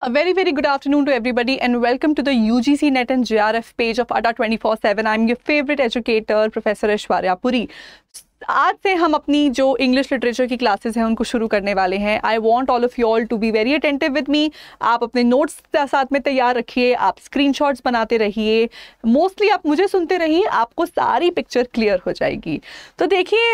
A very, very good afternoon to everybody, and welcome to the UGC Net and JRF page of ADA 24 7. I'm your favorite educator, Professor Ishwarya Puri. आज से हम अपनी जो English literature की classes हैं उनको शुरू करने वाले हैं I want all of you all to be very attentive with me आप अपने नोट्स साथ में तैयार रखिए आप शॉट्स बनाते रहिए मोस्टली आप मुझे सुनते रहिए आपको सारी पिक्चर क्लियर हो जाएगी तो देखिए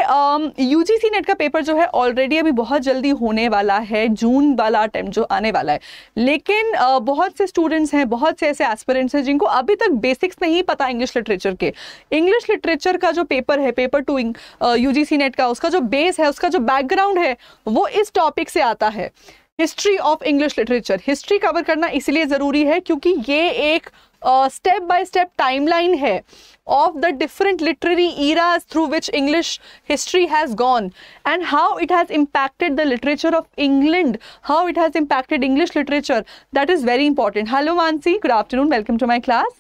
यू जी नेट का पेपर जो है ऑलरेडी अभी बहुत जल्दी होने वाला है जून वाला अटैम्प जो आने वाला है लेकिन uh, बहुत से स्टूडेंट्स हैं बहुत से ऐसे एस्पिरेंट्स हैं जिनको अभी तक बेसिक्स नहीं पता इंग्लिश लिटरेचर के इंग्लिश लिटरेचर का जो पेपर है पेपर टू यूजीसी नेट का उसका जो बेस है उसका जो बैकग्राउंड है वो इस टॉपिक से आता है history of English literature history cover करना इसलिए ज़रूरी है क्योंकि ये एक स्टेप बाय स्टेप टाइमलाइन है of the different literary eras through which English history has gone and how it has impacted the literature of England how it has impacted English literature that is very important hello Mansi good afternoon welcome to my class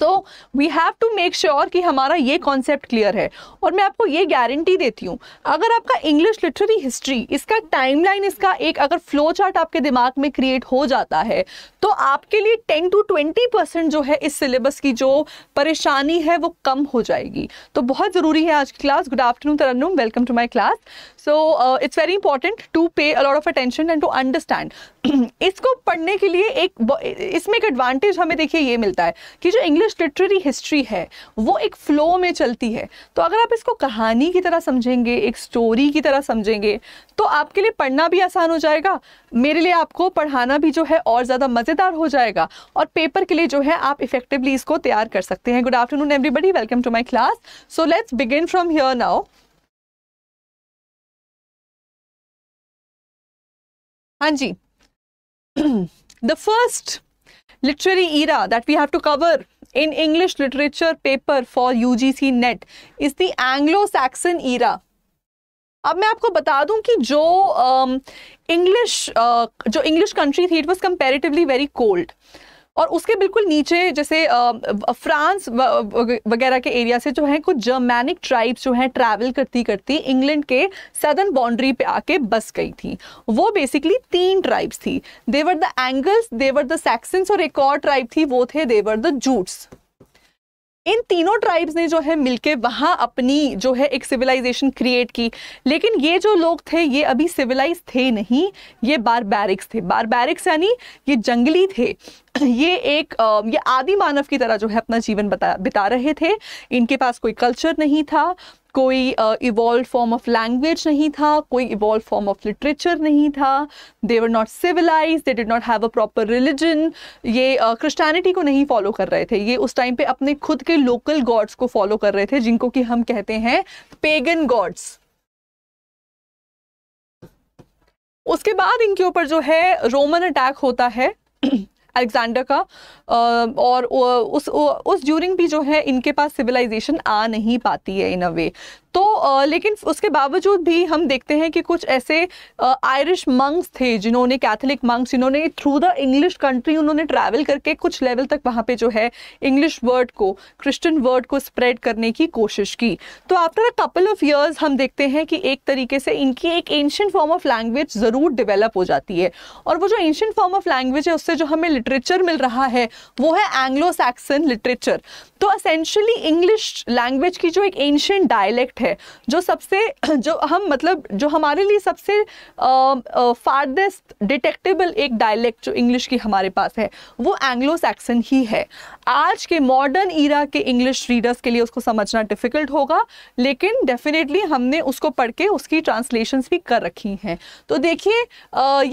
so we have to make sure कि हमारा ये concept clear है और मैं आपको ये guarantee देती हूँ अगर आपका इंग्लिश लिटरेरी हिस्ट्री इसका टाइमलाइन इसका एक अगर फ्लो चार्ट आपके दिमाग में क्रिएट हो जाता है तो आपके लिए टेन टू ट्वेंटी परसेंट जो है इस सिलेबस की जो परेशानी है वो कम हो जाएगी तो बहुत ज़रूरी है आज की class good afternoon Taran welcome to my class so it's very important to pay a lot of attention and to understand इसको पढ़ने के लिए एक इसमें एक एडवांटेज हमें देखिए ये मिलता है कि जो इंग्लिश लिटरेरी हिस्ट्री है वो एक फ्लो में चलती है तो अगर आप इसको कहानी की तरह समझेंगे एक स्टोरी की तरह समझेंगे तो आपके लिए पढ़ना भी आसान हो जाएगा मेरे लिए आपको पढ़ाना भी जो है और ज़्यादा मज़ेदार हो जाएगा और पेपर के लिए जो है आप इफेक्टिवली इसको तैयार कर सकते हैं good afternoon everybody welcome to my class so let's begin from here now हाँ जी the first literary era that we have to cover in English literature paper for U G C NET is the Saxon era अब मैं आपको बता दूं कि जो English uh, uh, जो इंग्लिश कंट्री थी it was comparatively very cold और उसके बिल्कुल नीचे जैसे फ्रांस वगैरह के एरिया से जो है कुछ जर्मैनिक ट्राइब्स जो है ट्रैवल करती करती इंग्लैंड के सदर्न बाउंड्री पे आके बस गई थी वो बेसिकली तीन ट्राइब्स थी there were the Angles there were the Saxons और एक और ट्राइब थी वो थे देवर द जूट्स इन तीनों ट्राइब्स ने जो है मिलके वहाँ अपनी जो है एक सिविलाइजेशन क्रिएट की लेकिन ये जो लोग थे ये अभी सिविलाइज थे नहीं ये बारबैरिक्स थे बारबैरिक्स यानी ये जंगली थे ये एक ये आदि मानव की तरह जो है अपना जीवन बता बिता रहे थे इनके पास कोई कल्चर नहीं था कोई इवॉल्व फॉर्म ऑफ लैंग्वेज नहीं था कोई इवॉल्व फॉर्म ऑफ लिटरेचर नहीं था they were not civilize they did not have a proper religion ये क्रिस्टानिटी uh, को नहीं फॉलो कर रहे थे ये उस टाइम पे अपने खुद के लोकल गॉड्स को फॉलो कर रहे थे जिनको कि हम कहते हैं पेगन गॉड्स उसके बाद इनके ऊपर जो है रोमन अटैक होता है अलेक्जेंडर का और उस उस ड्यूरिंग भी जो है इनके पास सिविलाइजेशन आ नहीं पाती है इन अ वे तो आ, लेकिन उसके बावजूद भी हम देखते हैं कि कुछ ऐसे आयरिश मंग्स थे जिन्होंने कैथोलिक मंग्स जिन्होंने थ्रू द इंग्लिश कंट्री उन्होंने ट्रैवल करके कुछ लेवल तक वहाँ पे जो है इंग्लिश वर्ड को क्रिश्चियन वर्ड को स्प्रेड करने की कोशिश की तो after a couple of years हम देखते हैं कि एक तरीके से इनकी एक एंशंट फॉर्म ऑफ लैंग्वेज ज़रूर डिवेलप हो जाती है और वो जो एंशंट फॉर्म ऑफ लैंग्वेज है उससे जो हमें लिटरेचर मिल रहा है वो है एंग्लो सैक्सन लिटरेचर तो असेंशली इंग्लिश लैंग्वेज की जो एक एंशंट डायलैक्ट है जो सबसे जो हम मतलब जो हमारे लिए सबसे फार्देस्ट डिटेक्टेबल एक डायलेक्ट जो इंग्लिश की हमारे पास है वो एंग्लो सैक्सन ही है आज के मॉडर्न ईरा के इंग्लिश रीडर्स के लिए उसको समझना डिफिकल्ट होगा लेकिन डेफिनेटली हमने उसको पढ़ के उसकी ट्रांसलेशंस भी कर रखी हैं तो देखिए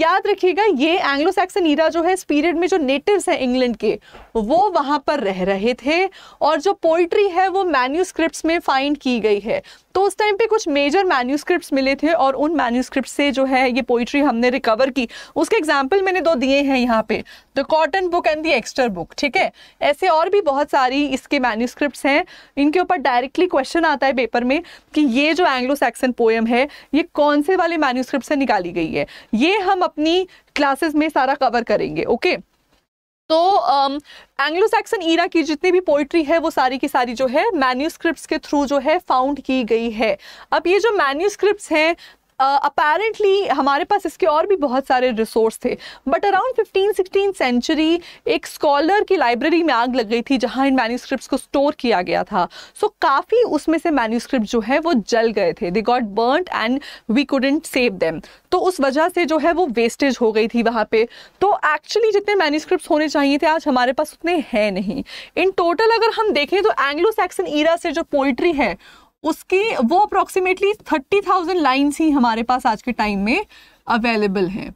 याद रखिएगा ये एंग्लो सैक्सन ईरा जो है इस पीरियड में जो नेटिव्स हैं इंग्लैंड के वो वहाँ पर रह रहे थे और जो पोइट्री है वो मैन्यूस्क्रिप्ट में फाइंड की गई है तो उस टाइम पे कुछ मेजर मैन्यूस्क्रिप्ट मिले थे और उन मैन्यूस्क्रिप्ट से जो है ये पोइट्री हमने रिकवर की उसके एग्जाम्पल मैंने दो दिए हैं यहाँ पे the Cotton book and the Exeter book ठीक है ऐसे और भी बहुत सारी इसके मैन्यूस्क्रिप्ट हैं इनके ऊपर डायरेक्टली क्वेश्चन आता है पेपर में कि ये जो एंग्लो सैक्सन पोएम है ये कौन से वाले मैन्यूस्क्रिप्ट से निकाली गई है ये हम अपनी क्लासेस में सारा कवर करेंगे ओके okay? तो एंग्लो सैक्सन ईरा की जितनी भी पोइट्री है वो सारी की सारी जो है मैन्यूस्क्रिप्ट्स के थ्रू जो है फाउंड की गई है अब ये जो मैन्यूस्क्रिप्ट्स हैं अपेरेंटली uh, हमारे पास इसके और भी बहुत सारे रिसोर्स थे but around fifteen sixteen century एक स्कॉलर की लाइब्रेरी में आग लग गई थी जहाँ इन मैन्यूस्क्रिप्ट को स्टोर किया गया था सो so, काफ़ी उसमें से मैन्यूस्क्रिप्ट जो है वो जल गए थे they got burn and we couldn't save them तो उस वजह से जो है वो वेस्टेज हो गई थी वहाँ पे तो एक्चुअली जितने मैन्यूस्क्रिप्ट होने चाहिए थे आज हमारे पास उतने हैं नहीं इन टोटल अगर हम देखें तो एंग्लो सैक्सन ईरा से जो पोइट्री है उसकी वो अप्रोक्सीमेटली थर्टी थाउजेंड लाइन्स ही हमारे पास आज के टाइम में अवेलेबल हैं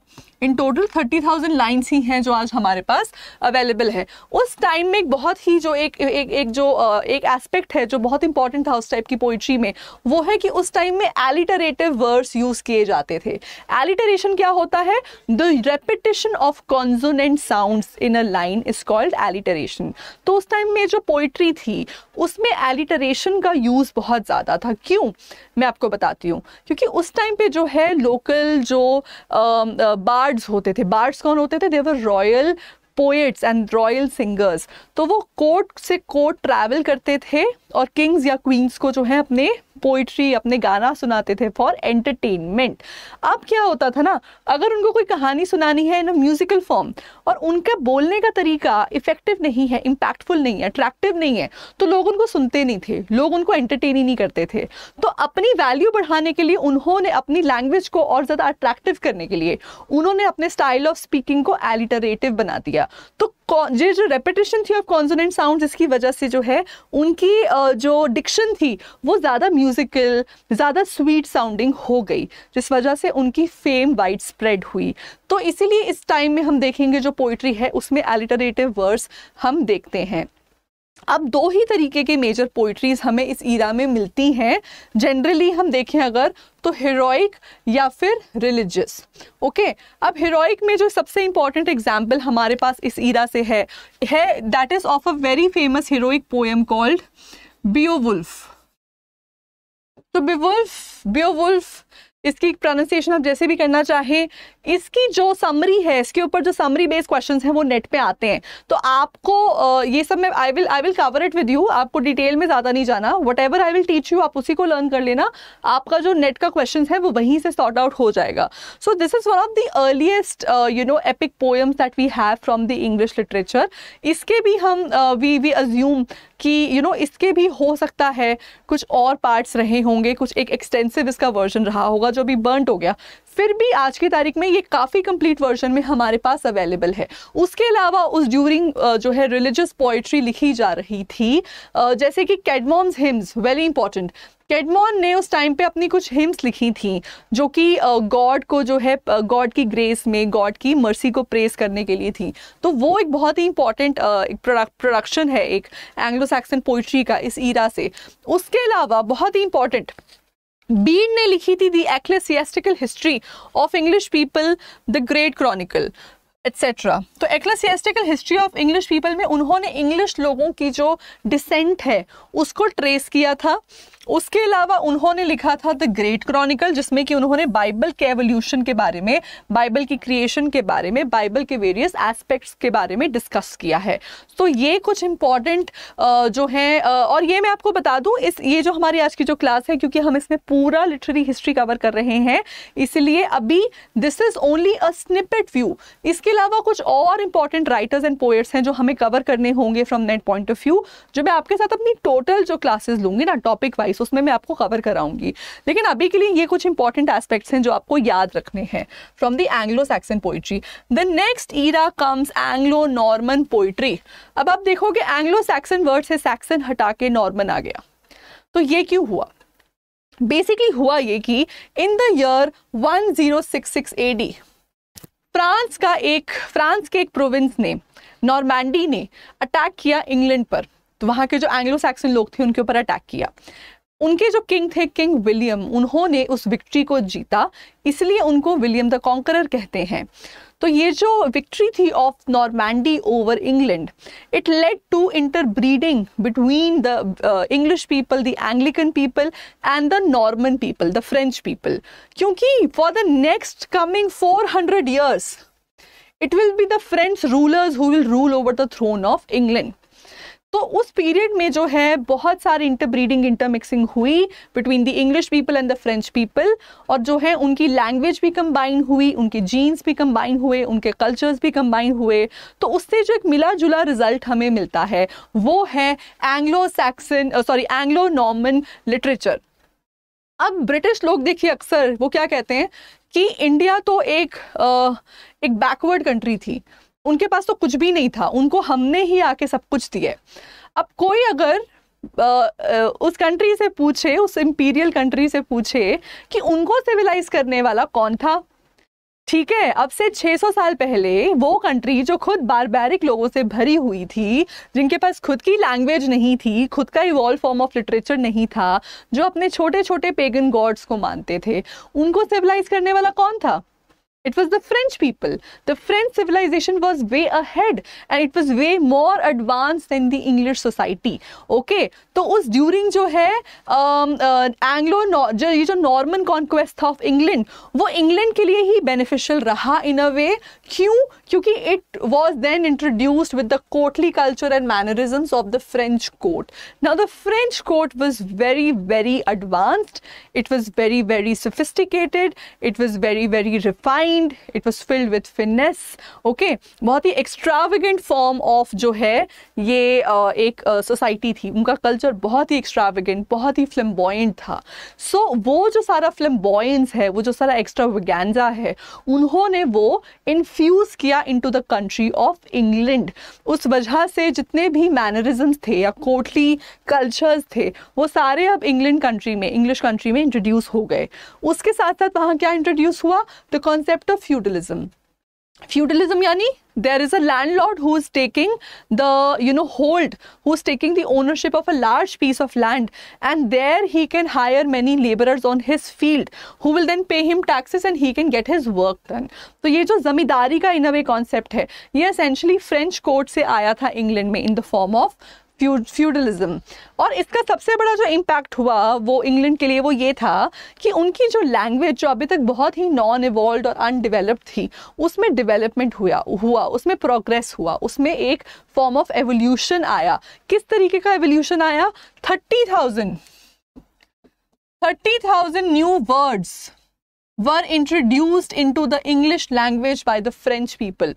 in total thirty thousand lines ही हैं जो आज हमारे पास अवेलेबल है उस टाइम में एक बहुत ही जो एक एक, एक जो एक एस्पेक्ट है जो बहुत इंपॉर्टेंट था उस टाइप की पोइट्री में वो है कि उस टाइम में एलिटरेटिव वर्ड्स यूज किए जाते थे एलिटरेशन क्या होता है the repetition of consonant sound in a line is called alliteration तो उस टाइम में जो पोइट्री थी उसमें एलिटरेशन का यूज़ बहुत ज़्यादा था क्यों मैं आपको बताती हूँ क्योंकि उस टाइम पे जो है लोकल जो आ, बार बार्ड्स होते थे बार्ड्स कौन होते थे there were royal poets and royal singers तो वो कोर्ट से कोर्ट ट्रैवल करते थे और किंग्स या क्वींस को जो है अपने पोइट्री अपने गाना सुनाते थे फॉर एंटरटेनमेंट अब क्या होता था ना अगर उनको कोई कहानी सुनानी है इन म्यूजिकल फॉर्म और उनका बोलने का तरीका इफेक्टिव नहीं है इम्पैक्टफुल नहीं है अट्रैक्टिव नहीं है तो लोग उनको सुनते नहीं थे लोग उनको एंटरटेन ही नहीं करते थे तो अपनी वैल्यू बढ़ाने के लिए उन्होंने अपनी लैंग्वेज को और ज़्यादा अट्रैक्टिव करने के लिए उन्होंने अपने स्टाइल ऑफ स्पीकिंग को एलिटरेटिव बना दिया तो ये जो रेपिटेशन थी ऑफ कॉन्सोनेंट साउंड जिसकी वजह से जो है उनकी जो डिक्शन थी वो ज़्यादा म्यूजिकल ज़्यादा स्वीट साउंडिंग हो गई जिस वजह से उनकी फेम वाइड स्प्रेड हुई तो इसीलिए इस टाइम में हम देखेंगे जो पोइट्री है उसमें एलिटरेटिव वर्ड्स हम देखते हैं अब दो ही तरीके के मेजर पोइट्रीज हमें इस ईरा में मिलती हैं जनरली हम देखें अगर तो हीरोइक या फिर रिलीजियस ओके अब हीरोइक में जो सबसे इंपॉर्टेंट एग्जाम्पल हमारे पास इस ईरा से है है that is of a very famous heroic poem called Beowulf तो बियोवुल्फ बियोवुल्फ इसकी प्रोनाउंसिएशन आप जैसे भी करना चाहें इसकी जो समरी है इसके ऊपर जो समरी बेस्ड क्वेश्चन हैं वो नेट पे आते हैं तो आपको ये सब मैं I will I will cover it with you आपको डिटेल में ज़्यादा नहीं जाना whatever I will teach you आप उसी को लर्न कर लेना आपका जो नेट का क्वेश्चन है वो वहीं से सॉर्ट आउट हो जाएगा so this is one of the earliest you know epic poems that we have from the English literature इसके भी हम वी वी अज्यूम कि यू you नो know, इसके भी हो सकता है कुछ और पार्ट्स रहे होंगे कुछ एक एक्सटेंसिव इसका वर्जन रहा होगा जो अभी बर्नट हो गया फिर भी आज की तारीख में ये काफ़ी कंप्लीट वर्जन में हमारे पास अवेलेबल है उसके अलावा उस ड्यूरिंग जो है रिलीजियस पोइट्री लिखी जा रही थी जैसे कि Caedmon's hymns very important Caedmon ने उस टाइम पे अपनी कुछ हिम्स लिखी थी जो कि गॉड को जो है गॉड की ग्रेस में गॉड की मर्सी को प्रेस करने के लिए थी तो वो एक बहुत ही इंपॉर्टेंट प्रोडक्शन है एक एंग्लो सैक्सन पोइट्री का इस ईरा से उसके अलावा बहुत ही इंपॉर्टेंट बीड ने लिखी थी the Ecclesiastical History of English people the great chronicle etcetera तो Ecclesiastical History of English people में उन्होंने इंग्लिश लोगों की जो डिसेंट है उसको ट्रेस किया था उसके अलावा उन्होंने लिखा था द ग्रेट क्रॉनिकल जिसमें कि उन्होंने बाइबल के एवोल्यूशन के बारे में बाइबल की क्रिएशन के बारे में बाइबल के वेरियस एस्पेक्ट्स के बारे में डिस्कस किया है तो ये कुछ इंपॉर्टेंट जो हैं और ये मैं आपको बता दूं इस ये जो हमारी आज की जो क्लास है क्योंकि हम इसमें पूरा लिटरेरी हिस्ट्री कवर कर रहे हैं इसलिए अभी this is only a snippet view इसके अलावा कुछ और इंपॉर्टेंट राइटर्स एंड पोएट्स हैं जो हमें कवर करने होंगे from that point of view जो मैं आपके साथ अपनी टोटल जो क्लासेज लूंगी ना टॉपिक वाइज प्राइस उसमें मैं आपको कवर कराऊंगी लेकिन अभी के लिए ये कुछ इंपॉर्टेंट एस्पेक्ट्स हैं जो आपको याद रखने हैं from the Anglo Saxon poetry the next era comes Anglo Norman poetry अब आप देखोगे एंग्लो सैक्सन वर्ड से सैक्सन हटा के नॉर्मन आ गया तो ये क्यों हुआ बेसिकली हुआ ये कि in the year 1066 AD France का एक फ्रांस के एक प्रोविंस ने नॉर्मैंडी ने अटैक किया इंग्लैंड पर तो वहाँ के जो एंग्लो सैक्सन लोग थे उनके ऊपर अटैक किया उनके जो किंग थे किंग विलियम उन्होंने उस विक्ट्री को जीता इसलिए उनको विलियम द कॉन्करर कहते हैं तो ये जो विक्ट्री थी of Normandy over England it led to interbreeding between the English people the Anglican people and the Norman people the French people क्योंकि for the next coming 400 hundred years it will be the French rulers who will rule over the throne of England. तो उस period में जो है बहुत सारी interbreeding intermixing हुई between the English people and the French people और जो है उनकी लैंग्वेज भी कंबाइन हुई उनके जीन्स भी कंबाइन हुए उनके कल्चर्स भी कंबाइन हुए तो उससे जो एक मिला जुला रिजल्ट हमें मिलता है वो है Anglo Saxon sorry Anglo Norman literature अब ब्रिटिश लोग देखिए अक्सर वो क्या कहते हैं कि इंडिया तो एक आ, एक बैकवर्ड कंट्री थी उनके पास तो कुछ भी नहीं था उनको हमने ही आके सब कुछ दिया अब कोई अगर उस कंट्री से पूछे उस इम्पीरियल कंट्री से पूछे कि उनको सिविलाइज करने वाला कौन था ठीक है अब से 600 साल पहले वो कंट्री जो खुद बारबैरिक लोगों से भरी हुई थी जिनके पास खुद की लैंग्वेज नहीं थी खुद का इवॉल्व फॉर्म ऑफ लिटरेचर नहीं था जो अपने छोटे छोटे पेगन गॉड्स को मानते थे उनको सिविलाइज करने वाला कौन था It was the French people. The French civilization was way ahead and it was way more advanced than the English society. Okay, तो उस ड्यूरिंग जो है एंग्लो जो ये जो नॉर्मन कॉन्क्वेस्ट था ऑफ इंग्लैंड वो इंग्लैंड के लिए ही बेनिफिशियल रहा इन अ वे क्यों क्योंकि it was then introduced with the courtly culture and mannerism of the French court now the French court was very very advanced it was very very sophisticated it was very very refined it was filled with finesse okay बहुत ही एक्स्ट्राविगेंट form of जो है ये uh, एक society uh, थी उनका culture culture बहुत ही extravagant बहुत ही फ्लम्बॉइंट था सो so, वो जो सारा फ्लम्बॉइंस है वो जो सारा एक्स्ट्रावेगेंजा है उन्होंने वो इन्फ्यूज़ किया into the country of England उस वजह से जितने भी मैनरिज्म थे या कोटली कल्चर्स थे वो सारे अब इंग्लैंड कंट्री में इंग्लिश कंट्री में इंट्रोड्यूस हो गए उसके साथ साथ वहाँ क्या इंट्रोड्यूस हुआ the concept of feudalism feudalism यानी there is a landlord who's taking the you know hold who's taking the ownership of a large piece of land and there he can hire many laborers on his field who will then pay him taxes and he can get his work done So, ये जो जमींदारी का in a way concept essentially French court court से आया था England में in the form of. Feudalism और इसका सबसे बड़ा जो इम्पैक्ट हुआ वो इंग्लैंड के लिए वो ये था कि उनकी जो लैंग्वेज जो अभी तक बहुत ही नॉन इवॉल्व और अनडिवेलप्ड थी उसमें डेवलपमेंट हुआ हुआ उसमें प्रोग्रेस हुआ उसमें एक फॉर्म ऑफ एवोल्यूशन आया किस तरीके का एवोल्यूशन आया thirty thousand thirty thousand new words were introduced into the English language by the French people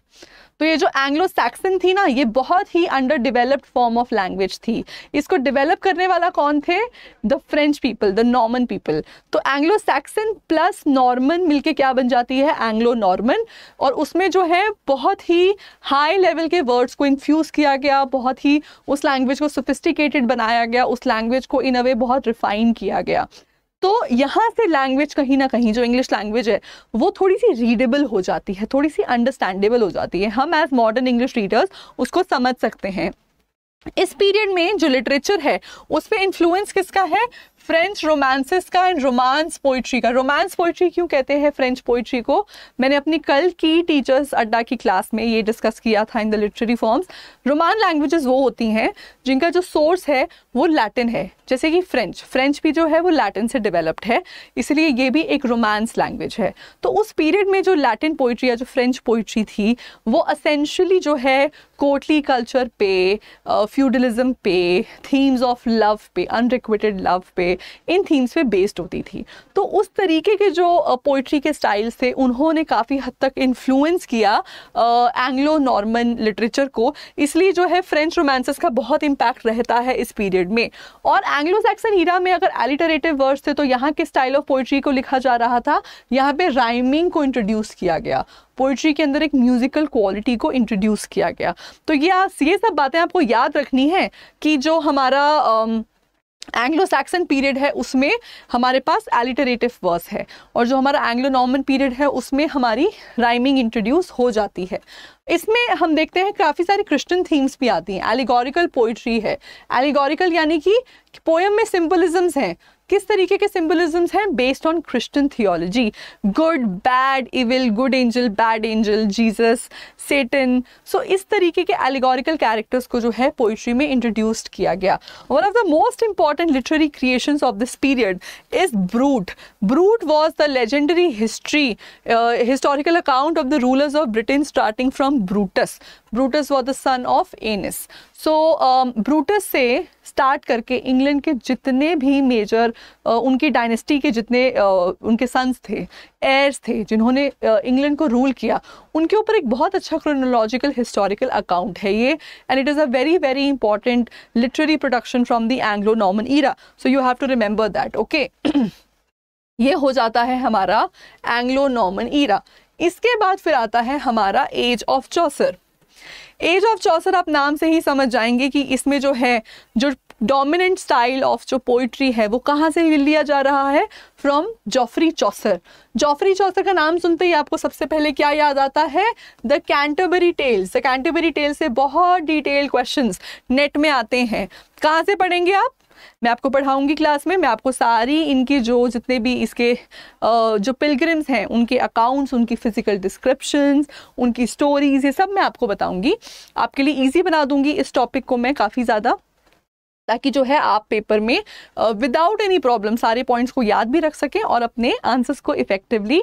तो ये जो एंग्लो सैक्सन थी ना ये बहुत ही under developed form of language थी इसको डिवेलप करने वाला कौन थे the French people the Norman people तो एंग्लो सैक्सन प्लस नॉर्मन मिलके क्या बन जाती है एंग्लो नॉर्मन और उसमें जो है बहुत ही हाई लेवल के वर्ड्स को इन्फ्यूज़ किया गया बहुत ही उस लैंग्वेज को सोफिस्टिकेटेड बनाया गया उस लैंग्वेज को इन अ वे बहुत रिफाइन किया गया तो यहाँ से लैंग्वेज कहीं ना कहीं जो इंग्लिश लैंग्वेज है वो थोड़ी सी रीडेबल हो जाती है थोड़ी सी अंडरस्टैंडेबल हो जाती है हम एज मॉडर्न इंग्लिश रीडर्स उसको समझ सकते हैं इस पीरियड में जो लिटरेचर है उस पर इन्फ्लुएंस किसका है फ्रेंच रोमांसिस का एंड रोमांस पोइट्री का रोमांस पोइट्री क्यों कहते हैं फ्रेंच पोइट्री को मैंने अपनी कल की टीचर्स अड्डा की क्लास में ये डिस्कस किया था in the literary forms Roman languages वो होती हैं जिनका जो सोर्स है वो लैटिन है जैसे कि फ्रेंच फ्रेंच भी जो है वो लैटिन से डेवलप्ड है इसलिए ये भी एक रोमांस लैंग्वेज है तो उस पीरियड में जो लैटिन पोइट्री या जो फ्रेंच पोइट्री थी वो असेंशली जो है कोटली कल्चर पे फ्यूडलिज्म uh, पे थीम्स ऑफ लव पे अनरिक्वेटेड लव पे इन थीम्स पे बेस्ड होती थी तो उस तरीके के जो पोइट्री के स्टाइल्स थे उन्होंने काफ़ी हद तक इन्फ्लुएंस किया एंग्लो नॉर्मन लिटरेचर को इसलिए जो है फ्रेंच रोमांसेस का बहुत इम्पैक्ट रहता है इस पीरियड में और एंग्लो सैक्सन हीरा में अगर एलिटरेटिव वर्ड्स थे तो यहाँ के स्टाइल ऑफ पोइट्री को लिखा जा रहा था यहाँ पे राइमिंग को इंट्रोड्यूस किया गया पोइट्री के अंदर एक म्यूजिकल क्वालिटी को इंट्रोड्यूस किया गया तो ये ये सब बातें आपको याद रखनी है कि जो हमारा um, एंग्लो सैक्सन पीरियड है उसमें हमारे पास एलिटरेटिव वर्स है और जो हमारा एंग्लो नॉर्मन पीरियड है उसमें हमारी राइमिंग इंट्रोड्यूस हो जाती है इसमें हम देखते हैं काफ़ी सारी क्रिश्चियन थीम्स भी आती हैं एलिगोरिकल पोइट्री है एलिगोरिकल यानी कि पोएम में सिंपलिज्म्स हैं किस तरीके के सिम्बलिज्म हैं based on Christian theology good bad evil good angel bad angel Jesus Satan so इस तरीके के एलिगोरिकल कैरेक्टर्स को जो है पोइट्री में इंट्रोड्यूस्ड किया गया one of the most important literary creation of this period is Brut Brut was the legendary history historical account of the rulers of Britain starting from Brutus Brutus was the son of Aeneas so Brutus um, से start करके England के जितने भी major uh, उनकी dynasty के जितने uh, उनके sons थे एयर्स थे जिन्होंने इंग्लैंड uh, को रूल किया उनके ऊपर एक बहुत अच्छा क्रोनोलॉजिकल हिस्टोरिकल अकाउंट है ये and it is a very very important literary production from the Anglo नॉमन era so you have to remember that okay ये हो जाता है हमारा एंग्लो नॉमन ईरा इसके बाद फिर आता है हमारा age of Chaucer age of Chaucer आप नाम से ही समझ जाएंगे कि इसमें जो है जो डोमिनेंट स्टाइल ऑफ जो पोइट्री है वो कहाँ से लिया जा रहा है from Geoffrey Chaucer Geoffrey Chaucer का नाम सुनते ही आपको सबसे पहले क्या याद आता है the Canterbury Tales the Canterbury Tales से बहुत डिटेल क्वेश्चंस नेट में आते हैं कहाँ से पढ़ेंगे आप मैं आपको पढ़ाऊंगी क्लास में मैं आपको सारी इनके जो जितने भी इसके जो पिलग्रिम्स हैं उनके अकाउंट्स उनकी फ़िज़िकल डिस्क्रिप्शन उनकी स्टोरीज़ ये सब मैं आपको बताऊँगी आपके लिए ईजी बना दूंगी इस टॉपिक को मैं काफ़ी ज़्यादा ताकि जो है आप पेपर में विदाउट एनी प्रॉब्लम सारे पॉइंट्स को याद भी रख सकें और अपने आंसर्स को इफेक्टिवली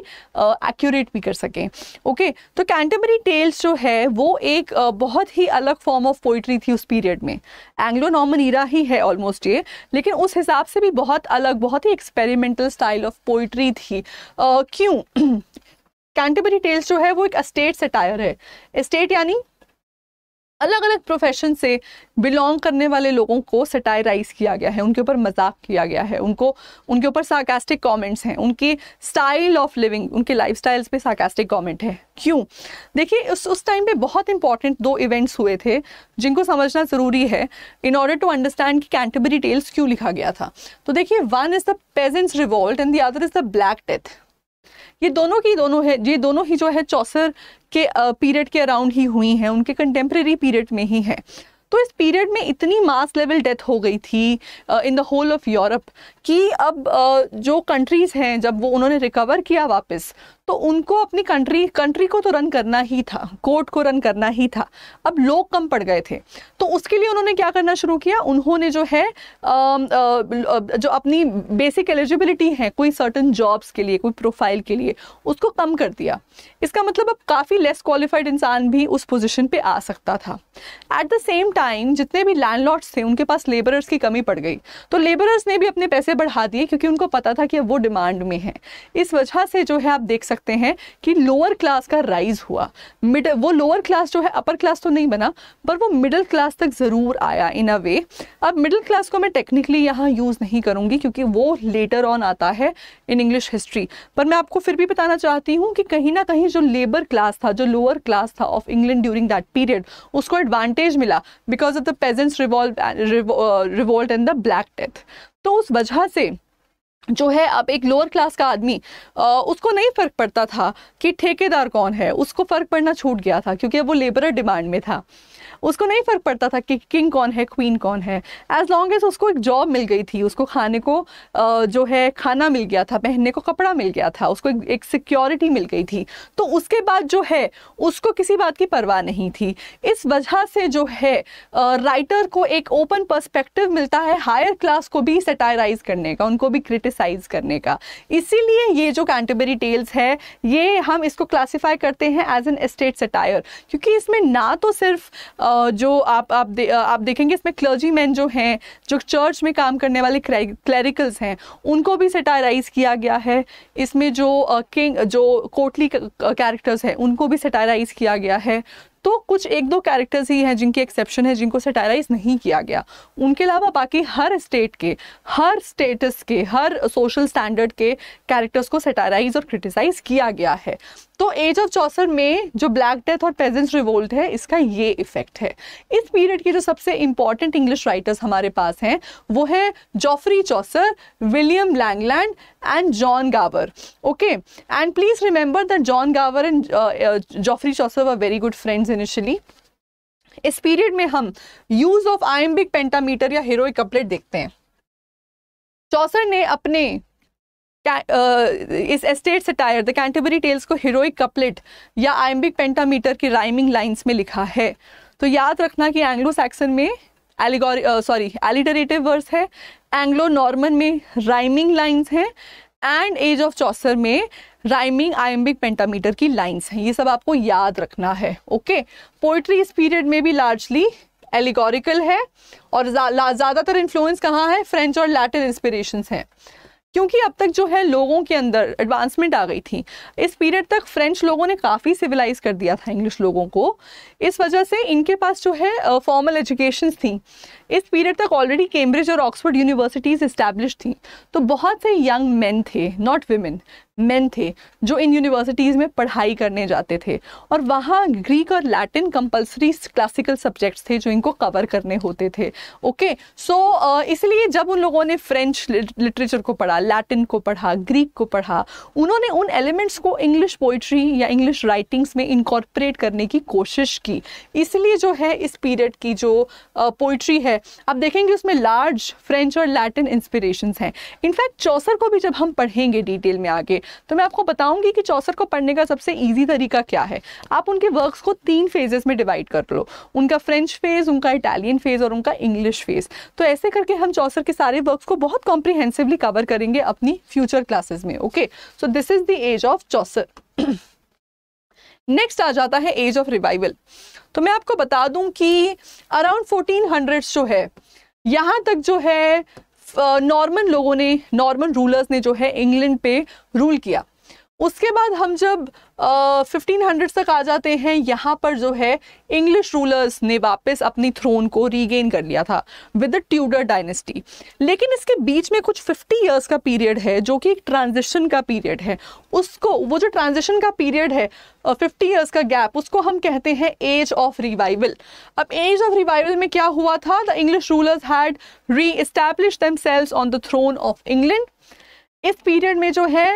एक्यूरेट भी कर सकें ओके okay, तो कैंटेबरी टेल्स जो है वो एक uh, बहुत ही अलग फॉर्म ऑफ पोइट्री थी उस पीरियड में एंग्लो नॉर्मन ईरा ही है ऑलमोस्ट ये लेकिन उस हिसाब से भी बहुत अलग बहुत ही experimental style of poetry uh uh, क्यों कैंटेबरी टेल्स जो है वो एक स्टेट सटायर है इस्टेट यानी अलग अलग प्रोफेशन से बिलोंग करने वाले लोगों को सटायराइज किया गया है उनके ऊपर मजाक किया गया है उनको उनके ऊपर साकास्टिक कमेंट्स हैं उनकी स्टाइल ऑफ लिविंग उनके लाइफ स्टाइल्स पर साकास्टिक कॉमेंट है क्यों देखिए उस उस टाइम पे बहुत इंपॉर्टेंट दो इवेंट्स हुए थे जिनको समझना ज़रूरी है इन ऑर्डर टू अंडरस्टैंड कि कैंटबरी टेल्स क्यों लिखा गया था तो देखिए one is the Peasants Revolt and the other is the Black Death ये दोनों की दोनों है ये दोनों ही जो है चौसर के पीरियड के अराउंड ही हुई हैं उनके कंटेम्प्रेरी पीरियड में ही है तो इस पीरियड में इतनी मास लेवल डेथ हो गई थी in the whole of Europe कि अब uh, जो कंट्रीज़ हैं जब वो उन्होंने रिकवर किया वापस तो उनको अपनी कंट्री कंट्री को तो रन करना ही था कोर्ट को रन करना ही था अब लोग कम पड़ गए थे तो उसके लिए उन्होंने क्या करना शुरू किया उन्होंने जो है जो अपनी बेसिक एलिजिबिलिटी है कोई सर्टन जॉब्स के लिए कोई प्रोफाइल के लिए उसको कम कर दिया इसका मतलब अब काफ़ी लेस क्वालिफाइड इंसान भी उस पोजिशन पर आ सकता था एट द सेम टाइम जितने भी लैंडलॉर्ड्स थे उनके पास लेबरर्स की कमी पड़ गई तो लेबरर्स ने भी अपने पैसे बढ़ा दिए क्योंकि उनको पता था कि अब वो डिमांड में है इस वजह से जो है आप देख सकते सकते हैं कि लोअर क्लास का राइज हुआ मिड वो लोअर क्लास जो है अपर क्लास तो नहीं बना पर वो मिडिल क्लास तक ज़रूर आया इन अ वे अब मिडिल क्लास को मैं टेक्निकली यहाँ यूज़ नहीं करूँगी क्योंकि वो लेटर ऑन आता है इन इंग्लिश हिस्ट्री पर मैं आपको फिर भी बताना चाहती हूँ कि कहीं ना कहीं जो लेबर क्लास था जो लोअर क्लास था of England during that period उसको एडवांटेज मिला because of the Peasants revolve Revolt and the Black Death तो उस वजह से जो है अब एक लोअर क्लास का आदमी उसको नहीं फ़र्क पड़ता था कि ठेकेदार कौन है उसको फ़र्क पड़ना छूट गया था क्योंकि वो लेबरर डिमांड में था उसको नहीं फ़र्क पड़ता था कि किंग कौन है क्वीन कौन है एज लॉन्ग एज उसको एक जॉब मिल गई थी उसको खाने को जो है खाना मिल गया था पहनने को कपड़ा मिल गया था उसको एक सिक्योरिटी मिल गई थी तो उसके बाद जो है उसको किसी बात की परवाह नहीं थी इस वजह से जो है राइटर को एक ओपन पर्सपेक्टिव मिलता है हायर क्लास को भी सेटायराइज करने का उनको भी क्रिटिसाइज करने का इसीलिए ये जो कैंटेबरी टेल्स है ये हम इसको क्लासीफाई करते हैं एज एन एस्टेट सटायर क्योंकि इसमें ना तो सिर्फ आ, जो आप आप दे, आप देखेंगे इसमें क्लर्जी मैन जो हैं जो चर्च में काम करने वाले क्लैरिकल्स हैं उनको भी सेटाराइज किया गया है इसमें जो किंग जो कोटली कैरेक्टर्स हैं उनको भी सेटाराइज किया गया है तो कुछ एक दो कैरेक्टर्स ही हैं जिनके एक्सेप्शन है जिनको सेटाराइज नहीं किया गया उनके अलावा बाकी हर स्टेट के हर स्टेटस के हर सोशल स्टैंडर्ड के कैरेक्टर्स को सेटाराइज और क्रिटिसाइज किया गया है तो एज ऑफ चौसर में जो ब्लैक डेथ और पेजेंट्स रिवोल्ट है इसका ये इफेक्ट है इस पीरियड के जो सबसे इंपॉर्टेंट इंग्लिश राइटर्स हमारे पास हैं वो है Geoffrey Chaucer William Langland and John Gower okay and please remember that John Gower and Geoffrey Chaucer were very good friends initially इस पीरियड में हम यूज ऑफ आयम्बिक पेंटामीटर या हीरोइक कपलेट देखते हैं चौसर ने अपने इस estate satire the Canterbury Tales को हीरोइक कपलेट या आयम्बिक पेंटामीटर की राइमिंग लाइंस में लिखा है तो याद रखना कि एंग्लो सैक्सन में एलिगोरी सॉरी एलिटरेटिव वर्स है एंग्लो नॉर्मन में राइमिंग लाइंस हैं एंड एज ऑफ चौसर में राइमिंग आयम्बिक पेंटामीटर की लाइंस हैं ये सब आपको याद रखना है ओके पोइट्री इस पीरियड में भी लार्जली एलिगोरिकल है और ज़्यादातर इन्फ्लुएंस कहाँ है फ्रेंच और लैटिन इंस्पिरेशंस हैं क्योंकि अब तक जो है लोगों के अंदर एडवांसमेंट आ गई थी इस पीरियड तक फ्रेंच लोगों ने काफ़ी सिविलाइज कर दिया था इंग्लिश लोगों को इस वजह से इनके पास जो है फॉर्मल एजुकेशन थी इस पीरियड तक ऑलरेडी कैम्ब्रिज और ऑक्सफोर्ड यूनिवर्सिटीज इस्टेब्लिश थी तो बहुत से यंग मैन थे नॉट वेमेन मैन थे जो इन यूनिवर्सिटीज़ में पढ़ाई करने जाते थे और वहाँ ग्रीक और लैटिन कंपलसरी क्लासिकल सब्जेक्ट्स थे जो इनको कवर करने होते थे ओके सो so, uh, इसलिए जब उन लोगों ने फ्रेंच लिटरेचर को पढ़ा लैटिन को पढ़ा ग्रीक को पढ़ा उन्होंने उन एलिमेंट्स को इंग्लिश पोइट्री या इंग्लिश राइटिंग्स में इनकॉर्पोरेट करने की कोशिश की इसलिए जो है इस पीरियड की जो पोइट्री uh, है आप देखेंगे उसमें लार्ज फ्रेंच और लैटिन इंस्पिरेशन हैं इनफैक्ट चौसर को भी जब हम पढ़ेंगे डिटेल में आगे तो मैं आपको बताऊंगी कि चौसर को पढ़ने का सबसे ईजी तरीका क्या है आप उनके वर्क्स को तीन फेजेस में डिवाइड कर लो उनका फ्रेंच फेज उनका इटालियन फेज और उनका इंग्लिश फेज तो ऐसे करके हम चौसर के सारे वर्क्स को बहुत कॉम्प्रिहेंसिवली कवर करेंगे अपनी फ्यूचर क्लासेस में okay so this is the age of Chaucer next आ जाता है एज ऑफ रिवाइवल तो मैं आपको बता दूं कि अराउंड फोर्टीन हंड्रेड जो है यहाँ तक जो है नॉर्मन लोगों ने नॉर्मन रूलर्स ने जो है इंग्लैंड पे रूल किया उसके बाद हम जब फिफ्टीन हंड्रेड तक आ जाते हैं यहाँ पर जो है इंग्लिश रूलर्स ने वापस अपनी थ्रोन को रीगेन कर लिया था विद द ट्यूडर डायनेस्टी लेकिन इसके बीच में कुछ फिफ्टी ईयर्स का पीरियड है जो कि एक ट्रांजिशन का पीरियड है उसको वो जो ट्रांजिशन का पीरियड है फिफ्टी ईयर्स का गैप उसको हम कहते हैं एज ऑफ रिवाइवल अब एज ऑफ रिवाइवल में क्या हुआ था the English rulers had reestablish them on the throne of England इस पीरियड में जो है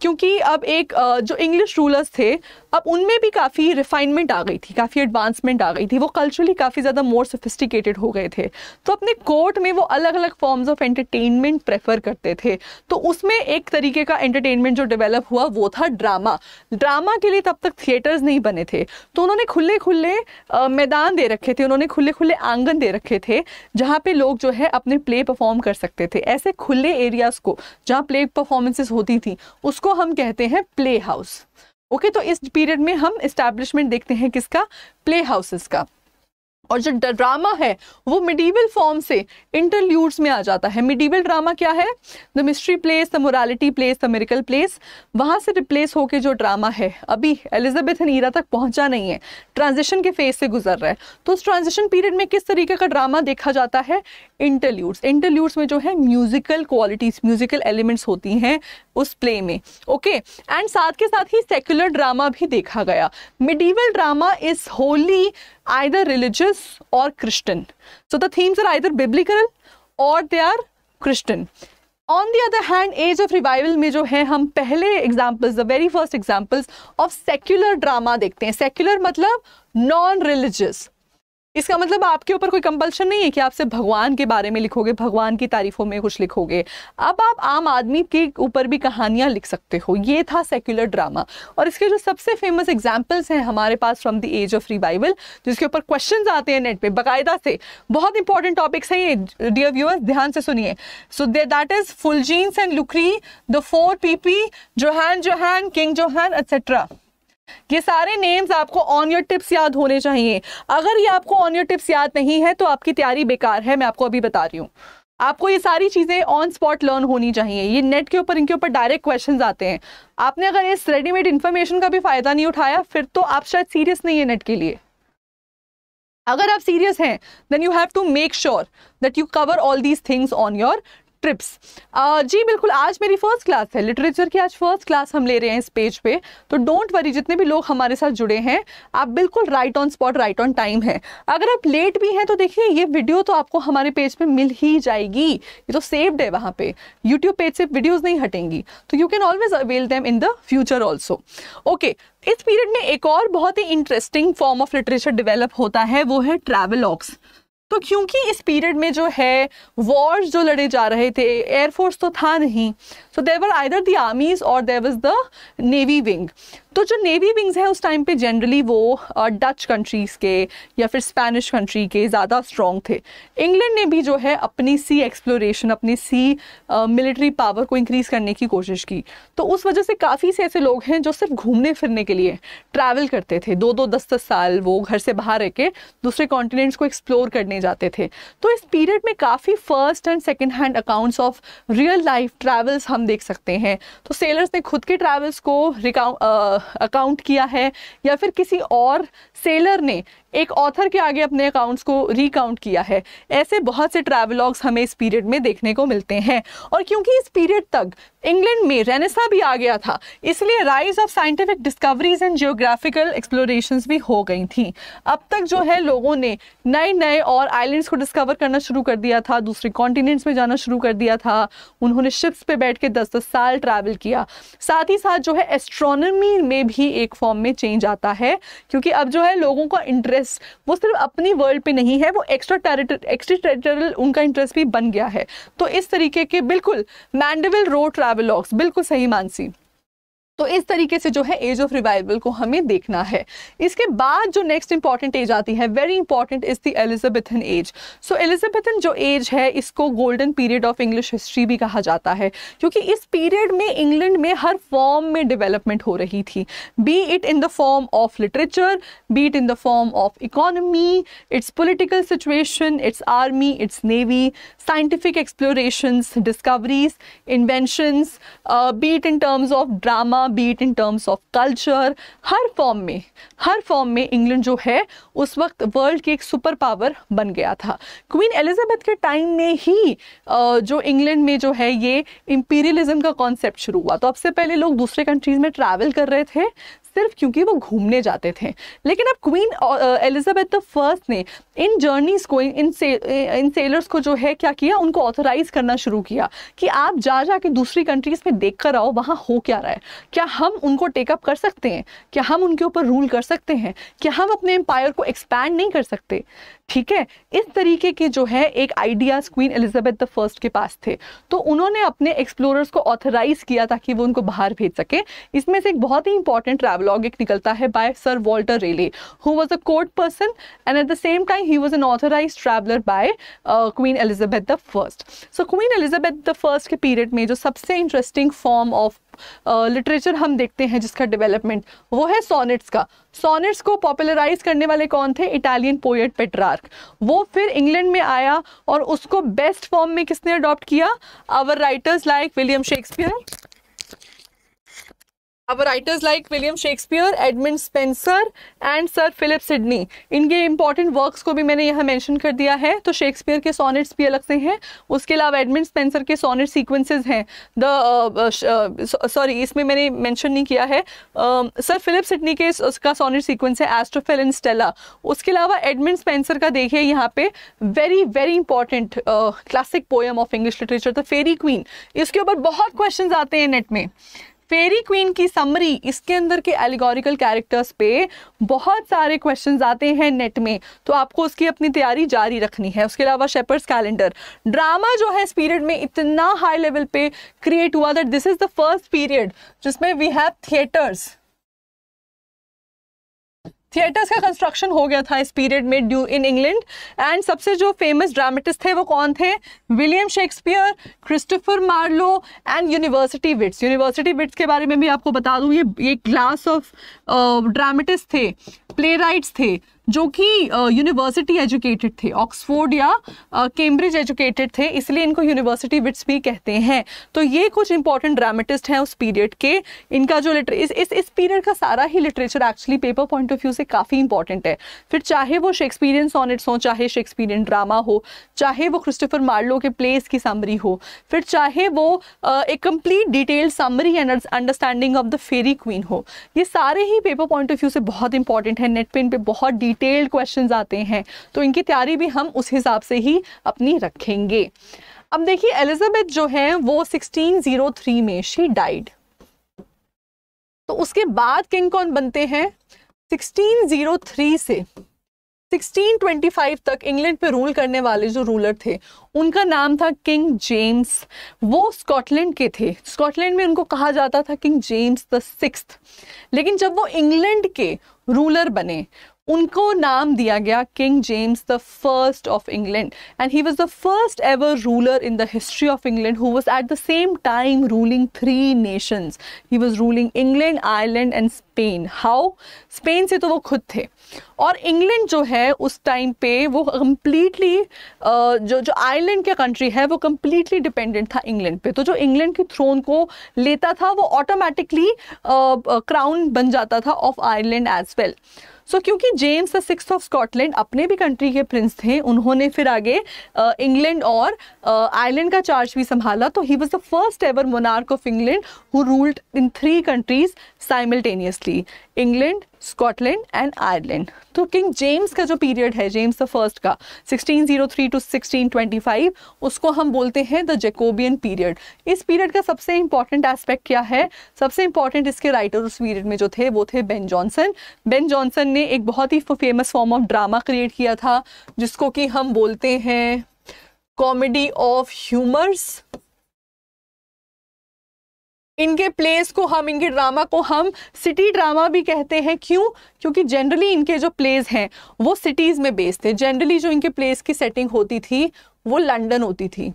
क्योंकि अब एक जो इंग्लिश रूलर्स थे अब उनमें भी काफ़ी रिफाइनमेंट आ गई थी काफ़ी एडवांसमेंट आ गई थी वो कल्चरली काफ़ी ज़्यादा मोर सोफिस्टिकेटेड हो गए थे तो अपने कोर्ट में वो अलग अलग फॉर्म्स ऑफ एंटरटेनमेंट प्रेफर करते थे तो उसमें एक तरीके का एंटरटेनमेंट जो डेवलप हुआ वो था ड्रामा ड्रामा के लिए तब तक थिएटर्स नहीं बने थे तो उन्होंने खुले खुले मैदान दे रखे थे उन्होंने खुले खुले आंगन दे रखे थे जहाँ पर लोग जो है अपने प्ले परफॉर्म कर सकते थे ऐसे खुले एरियाज़ को जहाँ प्ले परफॉर्मेंसेस होती थी उसको इसको हम कहते हैं प्ले हाउस ओके तो इस पीरियड में हम इस्टेब्लिशमेंट देखते हैं किसका प्ले हाउसेस का और जो ड्रामा है वो मिडीवल फॉर्म से इंटरल्यूड्स में आ जाता है मिडीवल ड्रामा क्या है the mystery plays the morality plays the miracle plays वहाँ से रिप्लेस होके जो ड्रामा है अभी एलिजाबेथ नीरा तक पहुँचा नहीं है ट्रांजिशन के फेज से गुजर रहा है तो उस ट्रांजिशन पीरियड में किस तरीके का ड्रामा देखा जाता है इंटरल्यूड्स इंटरल्यूड्स में जो है म्यूजिकल क्वालिटीज़ म्यूजिकल एलिमेंट्स होती हैं उस प्ले में ओके एंड साथ के साथ ही सेक्युलर ड्रामा भी देखा गया medieval drama is wholly either religious और Christian so the themes are either biblical और they are Christian on the other hand age of revival में जो है हम पहले examples the very first examples of secular drama देखते हैं secular मतलब नॉन रिलीजियस इसका मतलब आपके ऊपर कोई कंपल्शन नहीं है कि आप सिर्फ भगवान के बारे में लिखोगे भगवान की तारीफों में कुछ लिखोगे अब आप आम आदमी के ऊपर भी कहानियां लिख सकते हो ये था सेक्युलर ड्रामा और इसके जो सबसे फेमस एग्जाम्पल्स हैं हमारे पास from the age of revival जिसके ऊपर क्वेश्चन आते हैं नेट पे बाकायदा से बहुत इंपॉर्टेंट टॉपिक्स हैं ये डियर व्यूअर्स ध्यान से सुनिए so that is Fulgens and Lucrece the four PP Johan Johan King Johan etcetera ये सारे नेम्स आपको ऑन योर टिप्स याद होने चाहिए अगर ये आपको ऑन योर टिप्स याद नहीं है तो आपकी तैयारी बेकार है मैं आपको अभी बता रही हूँ आपको ये सारी चीज़ें ऑन स्पॉट लर्न होनी चाहिए ये नेट के ऊपर इनके ऊपर डायरेक्ट क्वेश्चंस आते हैं आपने अगर इस रेडीमेड इन्फॉर्मेशन का भी फ़ायदा नहीं उठाया फिर तो आप शायद सीरियस नहीं है नेट के लिए अगर आप सीरियस हैं then you have to make sure that you cover all these things on your trips uh, जी बिल्कुल आज मेरी फर्स्ट क्लास है लिटरेचर की आज फर्स्ट क्लास हम ले रहे हैं इस पेज पे तो डोंट वरी जितने भी लोग हमारे साथ जुड़े हैं आप बिल्कुल right on spot right on time है अगर आप लेट भी हैं तो देखिए ये वीडियो तो आपको हमारे पेज पे मिल ही जाएगी ये तो सेव्ड है वहाँ पे यूट्यूब पेज से वीडियोज़ नहीं हटेंगी तो you can always avail them in the future also okay इस पीरियड में एक और बहुत ही interesting form of literature develop होता है वो है ट्रैवलॉग्स तो क्योंकि इस पीरियड में जो है वॉर्स जो लड़े जा रहे थे एयरफोर्स तो था नहीं सो देवर आइदर द आर्मीज और there was the navy wing तो जो नेवी विंग्स हैं उस टाइम पे जनरली वो डच कंट्रीज़ के या फिर स्पेनिश कंट्री के ज़्यादा स्ट्रॉन्ग थे इंग्लैंड ने भी जो है अपनी सी एक्सप्लोरेशन अपनी सी मिलिट्री पावर को इंक्रीज़ करने की कोशिश की तो उस वजह से काफ़ी से ऐसे लोग हैं जो सिर्फ घूमने फिरने के लिए ट्रैवल करते थे दो दो दस दस साल वो घर से बाहर रह के दूसरे कॉन्टिनेंट्स को एक्सप्लोर करने जाते थे तो इस पीरियड में काफ़ी first and second hand accounts of real life travels हम देख सकते हैं तो सेलर्स ने खुद के ट्रैवल्स को रिकाउ अकाउंट किया है या फिर किसी और सेलर ने एक ऑथर के आगे अपने अकाउंट्स को रिकाउंट किया है ऐसे बहुत से ट्रैवलॉग्स हमें इस पीरियड में देखने को मिलते हैं और क्योंकि इस पीरियड तक इंग्लैंड में रेनेसा भी आ गया था इसलिए rise of scientific discoveries and geographical exploration भी हो गई थी अब तक जो है लोगों ने नए नए और आइलैंड्स को डिस्कवर करना शुरू कर दिया था दूसरे कॉन्टिनेंट्स में जाना शुरू कर दिया था उन्होंने शिप्स पे बैठ के दस दस साल ट्रैवल किया साथ ही साथ जो है एस्ट्रोनमी में भी एक फॉर्म में चेंज आता है क्योंकि अब जो है लोगों का इंटरेस्ट इंटरेस्ट वो सिर्फ अपनी वर्ल्ड पे नहीं है वो एक्स्ट्रा टेरिटोरियल एक्स्ट्रा टेरिटोरियल उनका इंटरेस्ट भी बन गया है तो इस तरीके के बिल्कुल मैंडविल रो ट्रैवलॉग्स बिल्कुल सही मानसी तो इस तरीके से जो है एज ऑफ रिवाइवल को हमें देखना है इसके बाद जो नेक्स्ट इंपॉर्टेंट एज आती है very important is the Elizabethan age so Elizabethan जो एज है इसको golden period of English history भी कहा जाता है क्योंकि इस पीरियड में इंग्लैंड में हर फॉर्म में डेवलपमेंट हो रही थी be it in the form of literature be it in the form of economy its political situation its army its navy scientific exploration discoveries inventions be it in terms of drama be it in terms of culture हर form में हर form में England जो है उस वक्त world की एक सुपर पावर बन गया था क्वीन एलिजाबेथ के टाइम में ही जो इंग्लैंड में जो है ये इम्पीरियलिज्म का कॉन्सेप्ट शुरू हुआ तो अब से पहले लोग दूसरे कंट्रीज में ट्रैवल कर रहे थे सिर्फ क्योंकि वो घूमने जाते थे लेकिन अब क्वीन एलिजाबेथ द फर्स्ट ने इन जर्नीस को इन से, इन सेलर्स को जो है क्या किया उनको ऑथोराइज करना शुरू किया कि आप जा जा के दूसरी कंट्रीज में देख कर आओ वहाँ हो क्या रहा है क्या हम उनको टेकअप कर सकते हैं क्या हम उनके ऊपर रूल कर सकते हैं क्या हम अपने एम्पायर को एक्सपैंड नहीं कर सकते ठीक है इस तरीके के जो है एक ideas Queen Elizabeth the first के पास थे तो उन्होंने अपने एक्सप्लोरर्स को ऑथराइज किया ताकि वो उनको बाहर भेज सके इसमें से एक बहुत ही इंपॉर्टेंट ट्रैवलॉग एक निकलता है by Sir Walter Raleigh who was a court person and at the same time he was an authorise traveller by Queen Elizabeth the first so Queen Elizabeth the first के period में जो सबसे interesting form of literature हम देखते हैं जिसका development वो है सोनेट्स का सोनेट्स को पॉपुलराइज करने वाले कौन थे इटालियन पोएट पेट्रार्क वो फिर इंग्लैंड में आया और उसको बेस्ट फॉर्म में किसने अडॉप्ट किया our writers like William Shakespeare अब writers like William Shakespeare Edmund Spenser and Sir Philip Sidney इनके इंपॉर्टेंट वर्क्स को भी मैंने यहाँ मेंशन कर दिया है तो शेक्सपियर के सोनेट्स भी अलग से हैं उसके अलावा एडमिन स्पेंसर के सोनेट सीक्वेंसेस हैं the sorry uh, uh, uh, इसमें मैंने मेंशन नहीं किया है सर फिलिप सिडनी के उसका सोनेट सीक्वेंस है एस्ट्रोफेल एंड स्टेला उसके अलावा एडमिन स्पेंसर का देखिए यहाँ पे very very important classic poem of English literature the Faerie Queene इसके ऊपर बहुत क्वेश्चन आते हैं नेट में फेरी क्वीन की समरी इसके अंदर के एलिगोरिकल कैरेक्टर्स पे बहुत सारे क्वेश्चंस आते हैं नेट में तो आपको उसकी अपनी तैयारी जारी रखनी है उसके अलावा शेपर्स कैलेंडर ड्रामा जो है इस पीरियड में इतना हाई लेवल पे क्रिएट हुआ that this is the first period जिसमें वी हैव थिएटर्स थिएटर्स का कंस्ट्रक्शन हो गया था इस पीरियड में ड्यू इन इंग्लैंड एंड सबसे जो फेमस ड्रामेटिस्ट थे वो कौन थे William Shakespeare Christopher Marlowe and university wits university wits के बारे में भी आपको बता दूँ ये एक क्लास ऑफ ड्रामेटिस्ट थे प्ले थे जो कि यूनिवर्सिटी एजुकेटेड थे ऑक्सफोर्ड या कैम्ब्रिज एजुकेटेड थे इसलिए इनको यूनिवर्सिटी विट्स भी कहते हैं तो ये कुछ इंपॉर्टेंट ड्रामेटिस्ट हैं उस पीरियड के इनका जो लिटरे इस इस, इस पीरियड का सारा ही literature actually paper point of view से काफ़ी इंपॉर्टेंट है फिर चाहे वो शेक्सपीरियन सॉनेट्स हों चाहे शेक्सपीरियन ड्रामा हो चाहे वो क्रिस्टोफर मार्लो के प्लेस की समरी हो फिर चाहे वो एक complete detail summary and understanding of the Faerie Queene हो ये सारे ही पेपर पॉइंट ऑफ व्यू से बहुत इंपॉर्टेंट है नेट पेन पर बहुत डिटेल डिटेल्ड क्वेश्चंस आते हैं तो इनकी तैयारी भी हम उस हिसाब से ही अपनी रखेंगे अब देखिए एलिजाबेथ जो है वो 1603 में शी डाइड तो उसके बाद किंग कौन बनते हैं 1603 से 1625 तक इंग्लैंड पे रूल करने वाले जो रूलर थे उनका नाम था किंग जेम्स वो स्कॉटलैंड के थे स्कॉटलैंड में उनको कहा जाता था किंग जेम्स द सिक्स लेकिन जब वो इंग्लैंड के रूलर बने उनको नाम दिया गया King James the first of England and he was the first ever ruler in the history of England who was at the same time ruling three nations he was ruling England Ireland and Spain how Spain से तो वो खुद थे और England जो है उस time पे वो कम्प्लीटली जो जो आयरलैंड के कंट्री है वो कम्प्लीटली डिपेंडेंट था इंग्लैंड पे तो जो इंग्लैंड के थ्रोन को लेता था वो ऑटोमेटिकली क्राउन बन जाता था of Ireland as well so so, क्योंकि James the six of Scotland अपने भी कंट्री के प्रिंस थे उन्होंने फिर आगे इंग्लैंड और आयरलैंड का चार्ज भी संभाला तो he was the first ever monarch of England who ruled in three countries simultaneously England Scotland and Ireland तो किंग जेम्स का जो पीरियड है जेम्स द फर्स्ट का 1603 टू 1625 उसको हम बोलते हैं द जेकोबियन पीरियड इस पीरियड का सबसे इंपॉर्टेंट एस्पेक्ट क्या है सबसे इंपॉर्टेंट इसके राइटर उस पीरियड में जो थे वो थे बेन जॉनसन बेन जॉनसन ने एक बहुत ही famous form of drama create किया था जिसको कि हम बोलते हैं कॉमेडी ऑफ ह्यूमर्स इनके प्लेस को हम इनके ड्रामा को हम सिटी ड्रामा भी कहते हैं क्यों क्योंकि जनरली इनके जो प्लेस हैं वो सिटीज़ में बेस्ड थे जनरली जो इनके प्लेस की सेटिंग होती थी वो लंदन होती थी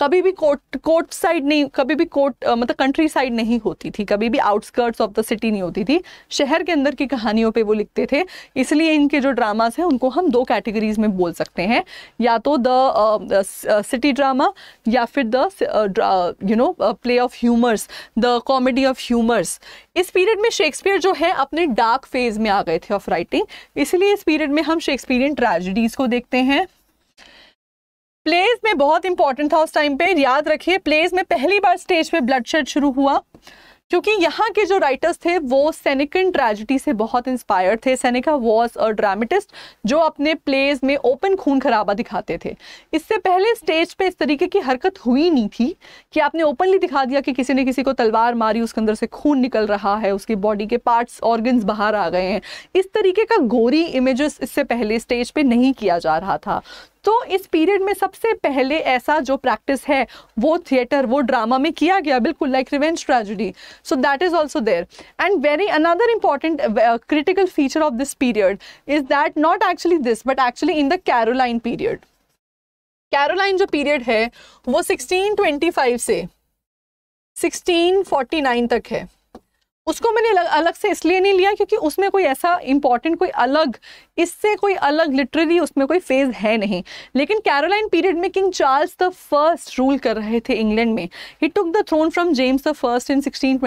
कभी भी कोर्ट कोर्ट साइड नहीं कभी भी कोर्ट मतलब कंट्री साइड नहीं होती थी कभी भी आउटस्कर्ट्स ऑफ द सिटी नहीं होती थी शहर के अंदर की कहानियों पे वो लिखते थे इसलिए इनके जो ड्रामास हैं उनको हम दो कैटेगरीज में बोल सकते हैं या तो द सिटी ड्रामा या फिर the you know play of humours the comedy of humours इस पीरियड में शेक्सपियर जो है अपने डार्क फेज में आ गए थे ऑफ राइटिंग इसलिए इस पीरियड में हम शेक्सपियरियन ट्रेजिडीज़ को देखते हैं प्लेज में बहुत इंपॉर्टेंट था उस टाइम पे याद रखिए प्लेज में पहली बार स्टेज पे ब्लड शेड शुरू हुआ क्योंकि यहाँ के जो राइटर्स थे वो सैनिकन ट्रेजिडी से बहुत इंस्पायर्ड थे सैनिका वॉज अ ड्रामेटिस्ट जो अपने प्लेज में ओपन खून खराबा दिखाते थे इससे पहले स्टेज पे इस तरीके की हरकत हुई नहीं थी कि आपने ओपनली दिखा दिया कि किसी ने किसी को तलवार मारी उसके अंदर से खून निकल रहा है उसकी बॉडी के पार्ट्स ऑर्गन्स बाहर आ गए हैं इस तरीके का गोरी इमेजेस इससे पहले स्टेज पर नहीं किया जा रहा था तो इस पीरियड में सबसे पहले ऐसा जो प्रैक्टिस है वो थिएटर वो ड्रामा में किया गया बिल्कुल like revenge tragedy so that is also there and very another important critical feature of this period is that not actually this but actually in the Caroline period Caroline जो period है वो 1625 से 1649 तक है उसको मैंने अलग, अलग से इसलिए नहीं लिया क्योंकि उसमें कोई ऐसा इंपॉर्टेंट कोई अलग इससे कोई अलग लिटरेरी उसमें कोई फेज है नहीं लेकिन कैरोलाइन पीरियड में King Charles the first rule कर रहे थे इंग्लैंड में he took the throne from James the first in 1625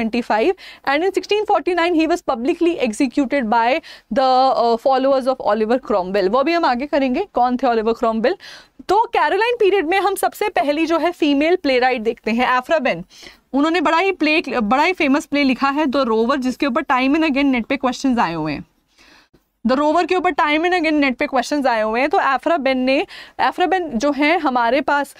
and in 1649 he was publicly executed by the followers of Oliver Cromwell वो भी हम आगे करेंगे कौन थे ऑलिवर क्रॉम्बेल तो कैरोलाइन पीरियड में हम सबसे पहली जो है फीमेल प्ले देखते हैं एफ्राबेन उन्होंने बड़ा ही प्ले बड़ा ही फेमस प्ले लिखा है द रोवर जिसके ऊपर टाइम एंड अगेन नेट पे क्वेश्चंस आए हुए हैं द रोवर के ऊपर टाइम एंड अगेन नेट पे क्वेश्चंस आए हुए हैं तो एफ्रा बेन ने एफ्रा बेन जो हैं हमारे पास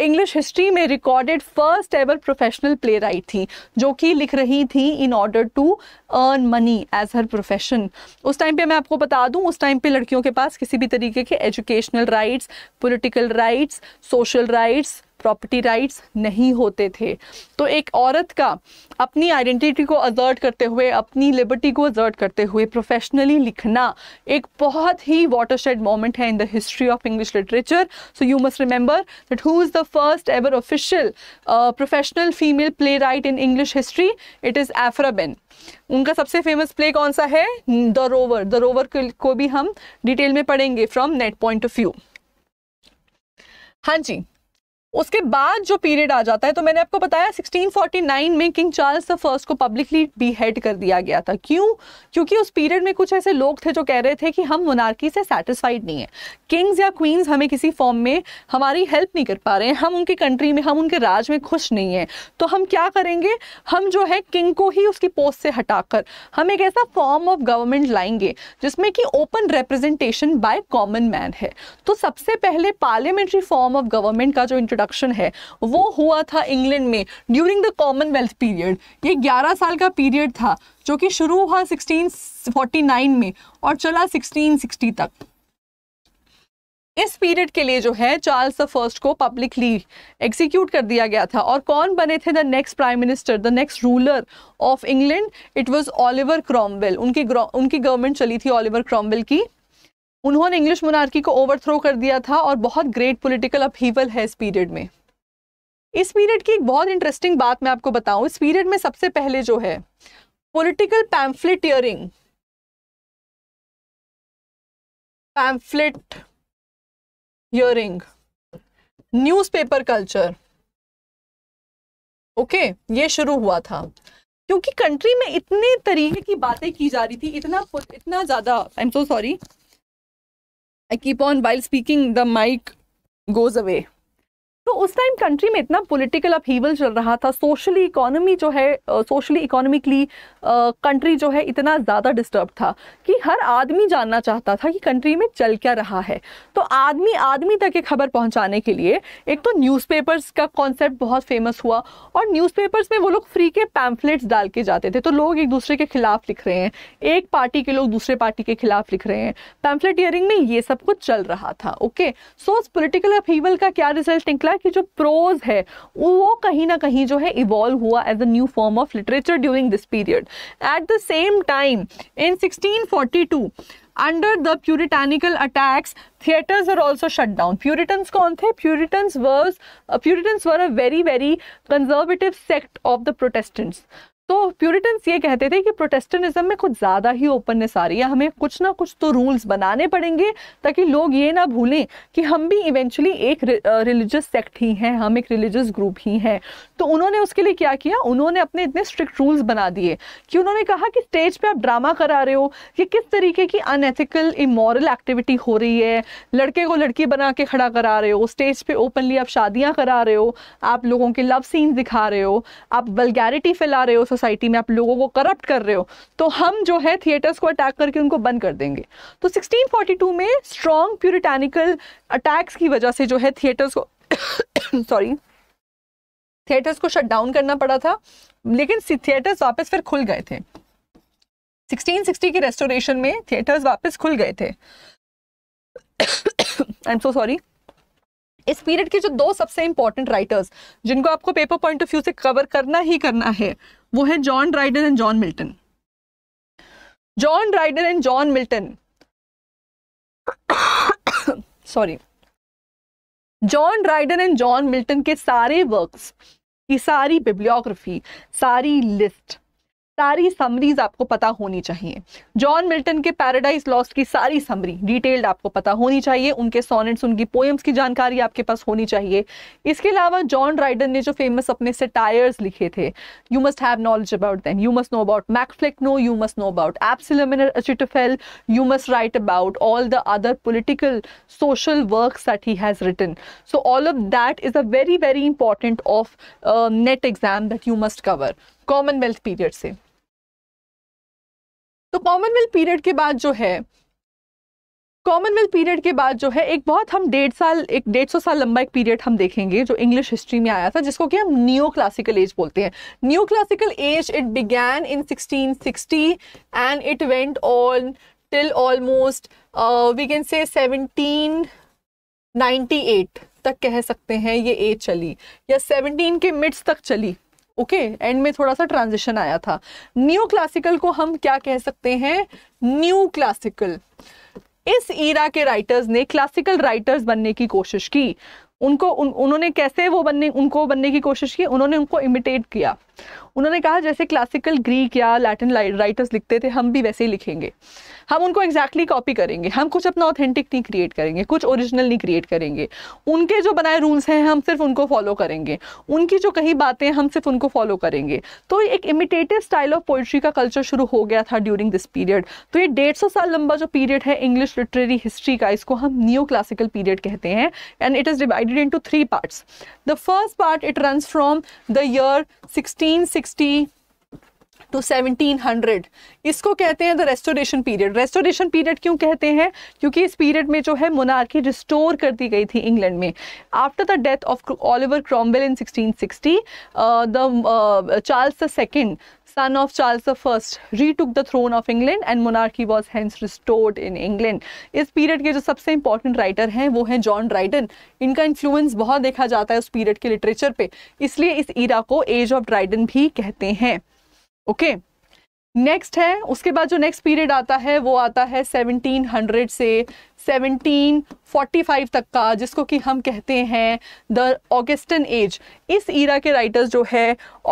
इंग्लिश uh, हिस्ट्री में recorded first ever professional playwright थी जो कि लिख रही थी in order to earn money as her profession उस टाइम पे मैं आपको बता दूं उस टाइम पे लड़कियों के पास किसी भी तरीके के educational rights political rights social rights property rights नहीं होते थे तो एक औरत का अपनी आइडेंटिटी को अजर्ट करते हुए अपनी लिबर्टी को अजर्ट करते हुए प्रोफेशनली लिखना एक बहुत ही वाटरशेड मोमेंट है in the history of English literature so you must remember that who is the first ever official professional female playwright in English history it is Aphra Behn उनका सबसे famous play कौन सा है the rover the rover को भी हम detail में पढ़ेंगे from net point of view हाँ जी उसके बाद जो पीरियड आ जाता है तो मैंने आपको बताया 1649 में किंग चार्ल्स द फर्स्ट को पब्लिकली बीहेड कर दिया गया था क्यों क्योंकि उस पीरियड में कुछ ऐसे लोग थे जो कह रहे थे कि हम मोनार्की से सेटिस्फाइड नहीं है किंग्स या क्वींस हमें किसी फॉर्म में हमारी हेल्प नहीं कर पा रहे हैं हम उनके कंट्री में हम उनके राज में खुश नहीं हैं तो हम क्या करेंगे हम जो है किंग को ही उसकी पोस्ट से हटाकर हम एक ऐसा फॉर्म ऑफ गवर्नमेंट लाएंगे जिसमें कि open representation by common man है तो सबसे पहले पार्लियामेंट्री फॉर्म ऑफ गवर्नमेंट का जो इंट्रोडक्ट इंट्रोडक्शन है वो हुआ था इंग्लैंड में ड्यूरिंग द कॉमनवेल्थ पीरियड ये 11 साल का पीरियड था जो कि शुरू हुआ 1649 में और चला 1660 तक इस पीरियड के लिए जो है चार्ल्स द फर्स्ट को पब्लिकली एग्जीक्यूट कर दिया गया था और कौन बने थे the next prime minister the next ruler of England it was Oliver Cromwell उनकी उनकी गवर्नमेंट चली थी ओलिवर क्रॉमवेल की उन्होंने इंग्लिश मोनार्की को ओवरथ्रो कर दिया था और बहुत ग्रेट पॉलिटिकल अपहीवल है इस पीरियड में इस पीरियड की एक बहुत इंटरेस्टिंग बात मैं आपको बताऊं इस पीरियड में सबसे पहले जो है political pamphleteering pamphleteering newspaper culture okay ये शुरू हुआ था क्योंकि कंट्री में इतने तरीके की बातें की जा रही थी इतना इतना ज़्यादा I am so sorry I keep on while speaking, the mic goes away. तो उस टाइम कंट्री में इतना पॉलिटिकल अपहीवल चल रहा था सोशली इकोनॉमी जो है सोशली इकोनॉमिकली कंट्री जो है इतना ज़्यादा डिस्टर्ब था कि हर आदमी जानना चाहता था कि कंट्री में चल क्या रहा है तो आदमी आदमी तक ये खबर पहुंचाने के लिए एक तो न्यूज़पेपर्स का कॉन्सेप्ट बहुत फेमस हुआ और न्यूज़पेपर्स में वो लोग फ्री के पैम्फलेट्स डाल के जाते थे तो लोग एक दूसरे के खिलाफ लिख रहे हैं एक पार्टी के लोग दूसरे पार्टी के खिलाफ लिख रहे हैं पैम्फलेट में ये सब कुछ चल रहा था ओके सो उस पोलिटिकल अपहीवल का क्या रिजल्ट निकला है कि जो प्रोज है वो कहीं ना कहीं जो है इवॉल्व हुआ as a new form of literature during this period at the same time in 1642 under the puritanical attacks theatres are also shut down Puritans कौन थे Puritans were Puritans were a very very conservative sect of the Protestants तो Puritans ये कहते थे कि प्रोटेस्टनिज्म में कुछ ज़्यादा ही ओपननेस आ रही है हमें कुछ ना कुछ तो रूल्स बनाने पड़ेंगे ताकि लोग ये ना भूलें कि हम भी इवेंचुअली एक रिलीजियस सेक्ट ही हैं हम एक रिलीजियस ग्रुप ही हैं तो उन्होंने उसके लिए क्या किया उन्होंने अपने इतने स्ट्रिक्ट रूल्स बना दिए कि उन्होंने कहा कि स्टेज पर आप ड्रामा करा रहे हो कि किस तरीके की अनएथिकल इमोरल एक्टिविटी हो रही है लड़के को लड़की बना के खड़ा करा रहे हो स्टेज पर ओपनली आप शादियाँ करा रहे हो आप लोगों के लव सीन्स दिखा रहे हो आप वेलगैरिटी फैला रहे हो सोसाइटी में आप लोगों को करप्ट कर रहे हो तो हम जो है थिएटर्स को अटैक करके उनको बंद कर देंगे तो 1642 में स्ट्रॉन्ग प्यूरिटानिकल अटैक्स की वजह से जो है थिएटर्स को सॉरी थिएटर्स को शट डाउन करना पड़ा था लेकिन थिएटर्स वापस फिर खुल गए थे 1660 के रेस्टोरेशन में थिएटर्स वापस खुल गए थे आई एम सो सॉरी इस पीरियड के जो दो सबसे इंपॉर्टेंट राइटर्स जिनको आपको पेपर पॉइंट ऑफ व्यू से कवर करना ही करना है वो है John Dryden and John Milton John Dryden and John Milton sorry John Dryden and John Milton के सारे वर्क्स की सारी बिब्लियोग्राफी सारी लिस्ट सारी समरीज आपको पता होनी चाहिए जॉन मिल्टन के पैराडाइज लॉस्ट की सारी समरी डिटेल्ड आपको पता होनी चाहिए उनके सोनेट्स उनकी पोएम्स की जानकारी आपके पास होनी चाहिए इसके अलावा जॉन राइडन ने जो फेमस अपने सेटायर्स लिखे थे you must have knowledge about then you must know about MacFlecknoe you must know about Absalom and Achitophel you must write about all the other political social work that he has written so all of that is a very very important of NET exam that you must cover Commonwealth period से तो Commonwealth period के बाद जो है Commonwealth period के बाद जो है एक बहुत हम डेढ़ साल एक डेढ़ सौ साल लंबा एक पीरियड हम देखेंगे जो इंग्लिश हिस्ट्री में आया था जिसको कि हम न्यू क्लासिकल एज बोलते हैं new classical age it began in 1660 and it went on till almost we can say 1798 तक कह सकते हैं ये एज चली या 17 के मिड्स तक चली ओके okay, एंड में थोड़ा सा ट्रांजिशन आया था न्यू क्लासिकल को हम क्या कह सकते हैं न्यू क्लासिकल इस ईरा के राइटर्स ने क्लासिकल राइटर्स बनने की कोशिश की उनको उन, उन्होंने कैसे वो बनने उनको बनने की कोशिश की उन्होंने उनको इमिटेट किया उन्होंने कहा जैसे क्लासिकल ग्रीक या लैटिन राइटर्स लिखते थे हम भी वैसे ही लिखेंगे हम उनको एग्जैक्टली exactly कॉपी करेंगे हम कुछ अपना ऑथेंटिक नहीं क्रिएट करेंगे कुछ ओरिजिनल नहीं क्रिएट करेंगे उनके जो बनाए रूल्स हैं हम सिर्फ उनको फॉलो करेंगे उनकी जो कही बातें हम सिर्फ उनको फॉलो करेंगे तो एक इमिटेटिव स्टाइल ऑफ पोइट्री का कल्चर शुरू हो गया था ड्यूरिंग दिस पीरियड तो ये डेढ़ सौ साल लंबा जो पीरियड है इंग्लिश लिटरेरी हिस्ट्री का इसको हम न्यू क्लासिकल पीरियड कहते हैं and it is divided into three parts the first part it run from the year sixteen 1660 to 1700 इसको कहते हैं the restoration period restoration period क्यों कहते हैं क्योंकि इस पीरियड में जो है मोनार्की रिस्टोर कर दी गई थी इंग्लैंड में after the death of Oliver Cromwell in 1660 the Charles the second son of Charles I, retook the throne of England and monarchy was hence restored in England. इस period के जो सबसे important writer हैं वो हैं John Dryden इनका influence बहुत देखा जाता है उस पीरियड के लिटरेचर पे इसलिए इस ईरा को एज ऑफ ड्राइडन भी कहते हैं ओके okay. नेक्स्ट है उसके बाद जो नेक्स्ट पीरियड आता है वो आता है 1700 से 1745 तक का जिसको कि हम कहते हैं द ऑगस्टन एज इस ईरा के राइटर्स जो है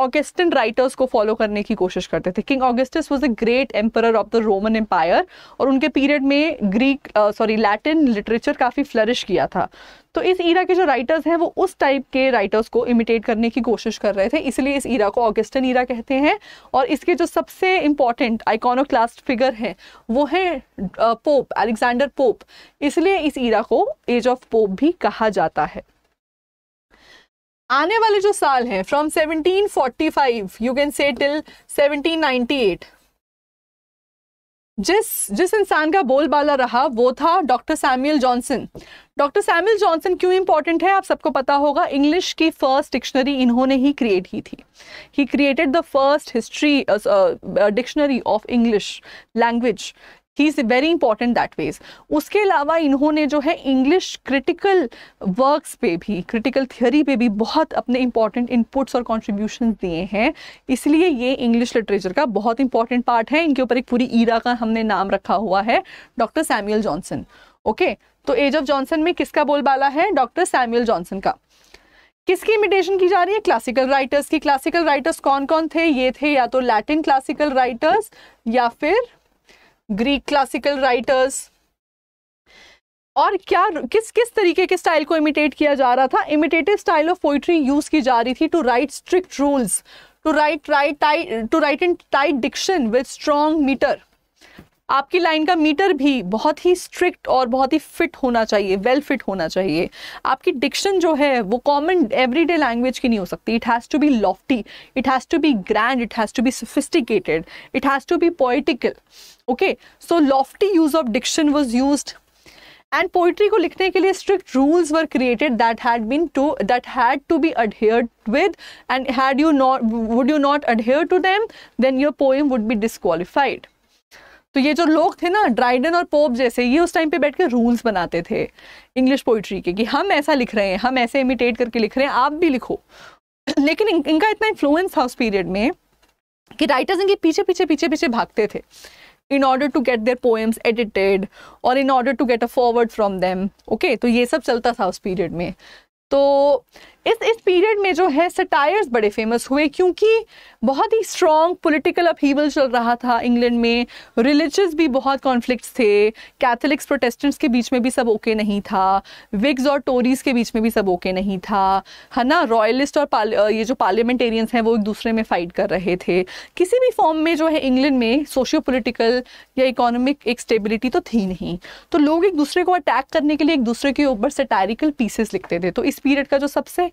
ऑगस्टन राइटर्स को फॉलो करने की कोशिश करते थे King Augustus was a great emperor of the Roman Empire और उनके पीरियड में ग्रीक सॉरी लैटिन लिटरेचर काफ़ी फ्लरिश किया था तो इस ईरा के जो राइटर्स हैं वो उस टाइप के राइटर्स को इमिटेट करने की कोशिश कर रहे थे इसलिए इस ईरा को ऑगस्टन ईरा कहते हैं और इसके जो सबसे इम्पॉर्टेंट आइकॉनोक्लास्ट फिगर हैं वो हैं पोप अलेक्जेंडर पोप इसलिए इस ईरा को एज ऑफ पोप भी कहा जाता है आने वाले जो साल हैं from 1745 you can say till 1798 जिस जिस इंसान का बोलबाला रहा वो था doctor Samuel Johnson doctor Samuel Johnson क्यों इंपॉर्टेंट है आप सबको पता होगा इंग्लिश की फर्स्ट डिक्शनरी इन्होंने ही क्रिएट की थी he created the first history dictionary of English language he is very important that was उसके अलावा इन्होंने जो है इंग्लिश क्रिटिकल वर्क्स पे भी क्रिटिकल थियोरी पे भी बहुत अपने इंपॉर्टेंट इनपुट्स और कॉन्ट्रीब्यूशन दिए हैं इसलिए ये इंग्लिश लिटरेचर का बहुत इंपॉर्टेंट पार्ट है इनके ऊपर एक पूरी ईरा का हमने नाम रखा हुआ है डॉक्टर सैम्यूल जॉनसन ओके तो एज ऑफ जॉनसन में किसका बोलबाला है डॉक्टर सैम्यूल जॉनसन का किसकी इमिटेशन की जा रही है क्लासिकल राइटर्स की क्लासिकल राइटर्स कौन कौन थे ये थे या तो लैटिन क्लासिकल राइटर्स या फिर ग्रीक क्लासिकल राइटर्स और क्या किस किस तरीके के स्टाइल को इमिटेट किया जा रहा था imitative style of poetry use की जा रही थी to write strict rules to write write to write in tight diction with strong meter आपकी लाइन का मीटर भी बहुत ही स्ट्रिक्ट और बहुत ही फिट होना चाहिए वेल well फिट होना चाहिए आपकी डिक्शन जो है वो कॉमन एवरीडे लैंग्वेज की नहीं हो सकती it has to be lofty it has to be grand it has to be sophisticated it has to be poetical okay so lofty use of diction was use and poetry को लिखने के लिए strict rules were created that had been to that had to be adhere with and had you not would you not adhere to them then your poem would be disqualified तो ये जो लोग थे ना ड्राइडन और pope जैसे ये उस टाइम पे बैठ के रूल्स बनाते थे इंग्लिश पोइट्री के कि हम ऐसा लिख रहे हैं हम ऐसे इमिटेट करके लिख रहे हैं आप भी लिखो लेकिन इन, इनका इतना इन्फ्लुएंस था उस पीरियड में कि राइटर्स इनके पीछे पीछे पीछे पीछे भागते थे in order to get their poems edited और in order to get a forward from them okay तो ये सब चलता था उस पीरियड में तो इस इस पीरियड में जो है सटायर्स बड़े फेमस हुए क्योंकि बहुत ही स्ट्रॉन्ग पॉलिटिकल अपहीवल चल रहा था इंग्लैंड में रिलीजियस भी बहुत कॉन्फ्लिक्ट्स थे कैथलिक्स प्रोटेस्टेंट्स के बीच में भी सब ओके नहीं था विग्स और टोरीज के बीच में भी सब ओके नहीं था है ना रॉयलिस्ट और ये जो पार्लियामेंटेरियंस हैं वो एक दूसरे में फ़ाइट कर रहे थे किसी भी फॉर्म में जो है इंग्लैंड में सोशियो पोलिटिकल या इकोनॉमिक एक स्टेबिलिटी तो थी नहीं तो लोग एक दूसरे को अटैक करने के लिए एक दूसरे के ऊपर सटायरिकल पीसेस लिखते थे तो इस पीरियड का जो सबसे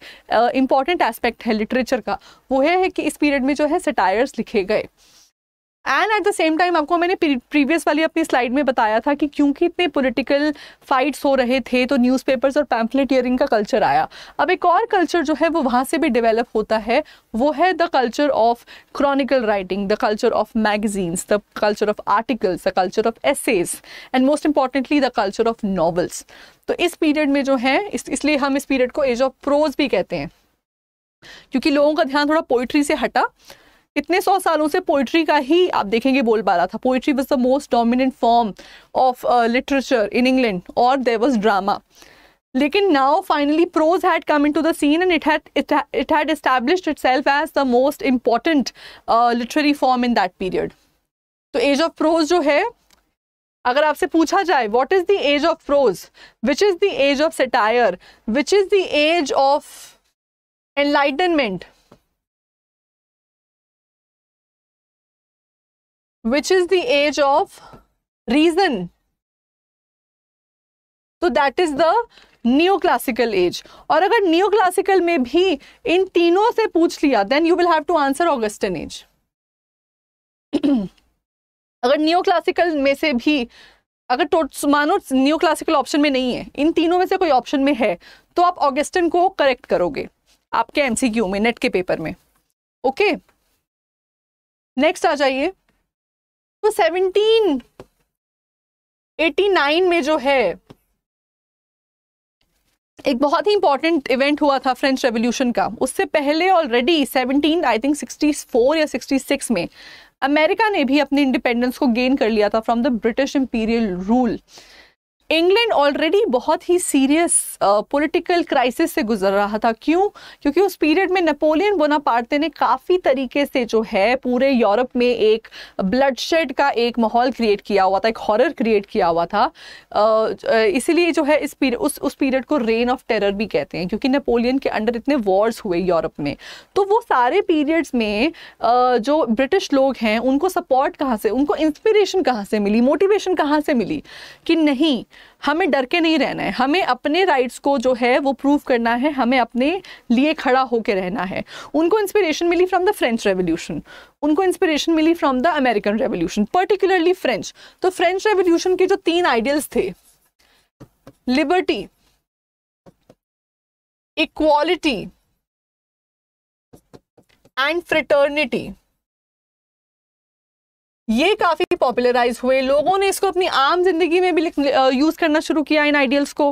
इंपॉर्टेंट एस्पेक्ट है लिटरेचर का वो है कि इस पीरियड में जो है सटायर्स लिखे गए and at the same time आपको मैंने प्रीवियस वाली अपनी स्लाइड में बताया था कि क्योंकि इतने पॉलिटिकल फाइट्स हो रहे थे तो न्यूज़पेपर्स और पैम्फलेटियरिंग का कल्चर आया अब एक और कल्चर जो है वो वहाँ से भी डेवलप होता है वो है the culture of chronicle writing the culture of magazines the culture of articles the culture of essays and most importantly the culture of novels तो इस पीरियड में जो है इस, इसलिए हम इस पीरियड को एज ऑफ प्रोज भी कहते हैं क्योंकि लोगों का ध्यान थोड़ा पोइट्री से हटा इतने सौ सालों से पोइट्री का ही आप देखेंगे बोलबाला था poetry was the most dominant form of literature in England और देर वॉज ड्रामा लेकिन now finally prose had come into the scene and it had it had established itself as the most important literary form in that period तो age of prose जो है अगर आपसे पूछा जाए what is the age of prose which is the age of satire which is the age of enlightenment which is the age of reason तो that is the new classical age और अगर new classical में भी इन तीनों से पूछ लिया then you will have to answer Augustan age अगर न्यू क्लासिकल में से भी अगर टोट तो, मानो न्यू क्लासिकल ऑप्शन में नहीं है इन तीनों में से कोई ऑप्शन में है तो आप ऑगस्टन को करेक्ट करोगे आपके एमसीक्यू में नेट के पेपर में ओके okay? नेक्स्ट आ जाइए तो 1789 में जो है एक बहुत ही इंपॉर्टेंट इवेंट हुआ था फ्रेंच रेवोल्यूशन का उससे पहले ऑलरेडी 17 आई थिंक 64 या 66 में अमेरिका ने भी अपने इंडिपेंडेंस को गेन कर लिया था from the British imperial rule England already बहुत ही सीरियस पॉलिटिकल क्राइसिस से गुजर रहा था क्यों क्योंकि उस पीरियड में नेपोलियन बोनापार्ते ने काफ़ी तरीके से जो है पूरे यूरोप में एक ब्लडशेड का एक माहौल क्रिएट किया हुआ था एक हॉरर क्रिएट किया हुआ था uh, uh, इसीलिए जो है इस पीरियड उस उस पीरियड को रेन ऑफ टेरर भी कहते हैं क्योंकि नेपोलियन के अंडर इतने वॉर्स हुए यूरोप में तो वो सारे पीरियड्स में uh, जो ब्रिटिश लोग हैं उनको सपोर्ट कहाँ से उनको इंस्पिरेशन कहाँ से मिली मोटिवेशन कहाँ से मिली कि नहीं हमें डर के नहीं रहना है हमें अपने राइट्स को जो है वो प्रूव करना है हमें अपने लिए खड़ा होकर रहना है उनको इंस्पिरेशन मिली फ्रॉम द फ्रेंच रेवोल्यूशन उनको इंस्पिरेशन मिली from the American revolution particularly French तो फ्रेंच रेवोल्यूशन के जो तीन आइडियल्स थे लिबर्टी इक्वालिटी एंड फ्रिटर्निटी ये काफ़ी पॉपुलराइज हुए लोगों ने इसको अपनी आम जिंदगी में भी यूज़ करना शुरू किया इन आइडियल्स को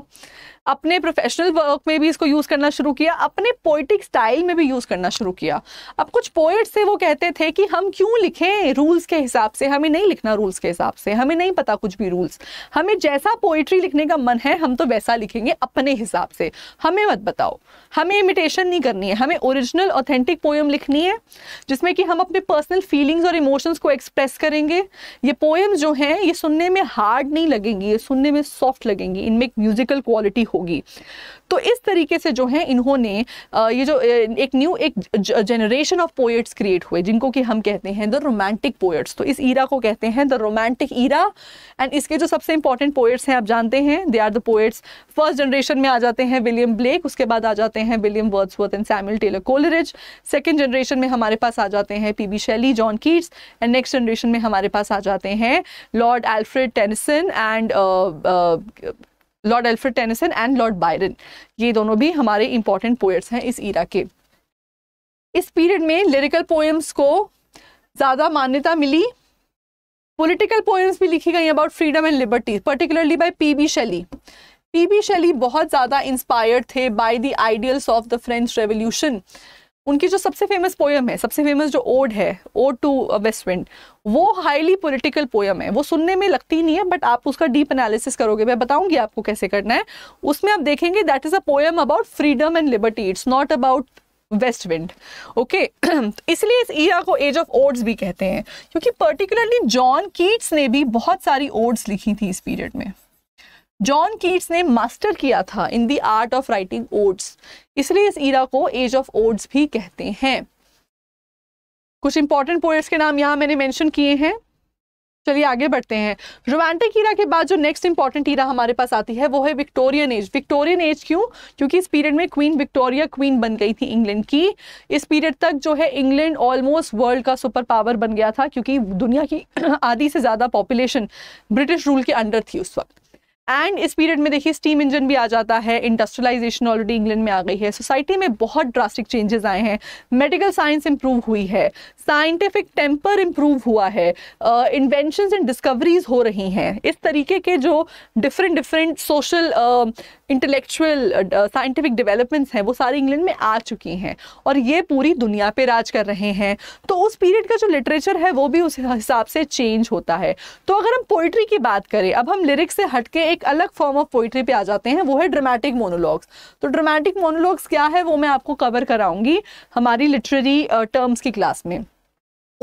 अपने प्रोफेशनल वर्क में भी इसको यूज़ करना शुरू किया अपने पोइटिक स्टाइल में भी यूज़ करना शुरू किया अब कुछ पोइट्स थे वो कहते थे कि हम क्यों लिखें रूल्स के हिसाब से हमें नहीं लिखना रूल्स के हिसाब से हमें नहीं पता कुछ भी रूल्स हमें जैसा पोइट्री लिखने का मन है हम तो वैसा लिखेंगे अपने हिसाब से हमें मत बताओ हमें इमिटेशन नहीं करनी है हमें ओरिजिनल ऑथेंटिक पोएम लिखनी है जिसमें कि हम अपने पर्सनल फीलिंग्स और इमोशंस को एक्सप्रेस करेंगे ये पोएम्स जो हैं ये सुनने में हार्ड नहीं लगेंगी ये सुनने में सॉफ्ट लगेंगी इनमें एक म्यूजिकल क्वालिटी हो होगी तो इस तरीके से जो है इन्होंने ये जो एक न्यू एक जनरेशन ऑफ पोएट्स क्रिएट हुए जिनको कि हम कहते हैं द रोमांटिक पोएट्स तो इस ईरा को कहते हैं द रोमांटिक ईरा एंड इसके जो सबसे इंपॉर्टेंट पोएट्स हैं आप जानते हैं they are the poets first generation में आ जाते हैं विलियम ब्लेक उसके बाद आ जाते हैं William Wordsworth and Samuel Taylor Coleridge second generation में हमारे पास आ जाते हैं P Shelley John Keats and next generation में हमारे पास आ जाते हैं Lord Alfred Tennyson and Lord Alfred Tennyson and Lord Byron ये दोनों भी हमारे इंपॉर्टेंट पोएट्स हैं इस ईरा के इस पीरियड में लिरिकल पोएम्स को ज़्यादा मान्यता मिली पॉलिटिकल पोएम्स भी लिखी गई about freedom and liberty particularly by P B Shelley P B Shelley बहुत ज़्यादा इंस्पायर्ड थे by the ideals of the French revolution उनकी जो सबसे फेमस पोयम है सबसे फेमस जो ओड है ओड टू वेस्ट विंड वो हाईली पॉलिटिकल पोयम है वो सुनने में लगती नहीं है बट आप उसका डीप एनालिसिस करोगे मैं बताऊंगी आपको कैसे करना है उसमें आप देखेंगे that is a poem about freedom and liberty it's not about West Wind okay इसलिए इस ईरा को एज ऑफ ओड्स भी कहते हैं क्योंकि पर्टिकुलरली जॉन कीट्स ने भी बहुत सारी ओड्स लिखी थी इस पीरियड में जॉन कीट्स ने मास्टर किया था in the art of writing odes इसलिए इस ईरा को एज ऑफ ओड्स भी कहते हैं कुछ इंपॉर्टेंट पोएट्स के नाम यहाँ मैंने मेंशन किए हैं चलिए आगे बढ़ते हैं रोमांटिक ईरा के बाद जो नेक्स्ट इंपॉर्टेंट ईरा हमारे पास आती है वो है विक्टोरियन एज विक्टोरियन एज क्यों क्योंकि इस पीरियड में क्वीन विक्टोरिया क्वीन बन गई थी इंग्लैंड की इस पीरियड तक जो है इंग्लैंड ऑलमोस्ट वर्ल्ड का सुपर पावर बन गया था क्योंकि दुनिया की आधी से ज़्यादा पॉपुलेशन ब्रिटिश रूल के अंडर थी उस वक्त एंड इस पीरियड में देखिए स्टीम इंजन भी आ जाता है इंडस्ट्रियलाइजेशन ऑलरेडी इंग्लैंड में आ गई है सोसाइटी में बहुत ड्रास्टिक चेंजेस आए हैं मेडिकल साइंस इंप्रूव हुई है साइंटिफिक टेम्पर इंप्रूव हुआ है इन्वेंशन एंड डिस्कवरीज हो रही हैं इस तरीके के जो different different social intellectual scientific developments हैं वो सारी इंग्लैंड में आ चुकी हैं और ये पूरी दुनिया पे राज कर रहे हैं तो उस पीरियड का जो लिटरेचर है वो भी उस हिसाब से चेंज होता है तो अगर हम पोइट्री की बात करें अब हम लिरिक्स से हट के एक अलग फॉर्म ऑफ पोइट्री पे आ जाते हैं वो है ड्रामेटिक मोनोलॉग्स तो ड्रामेटिक मोनोलॉग्स क्या है वो मैं आपको कवर कराऊंगी हमारी लिटरेरी टर्म्स uh, की क्लास में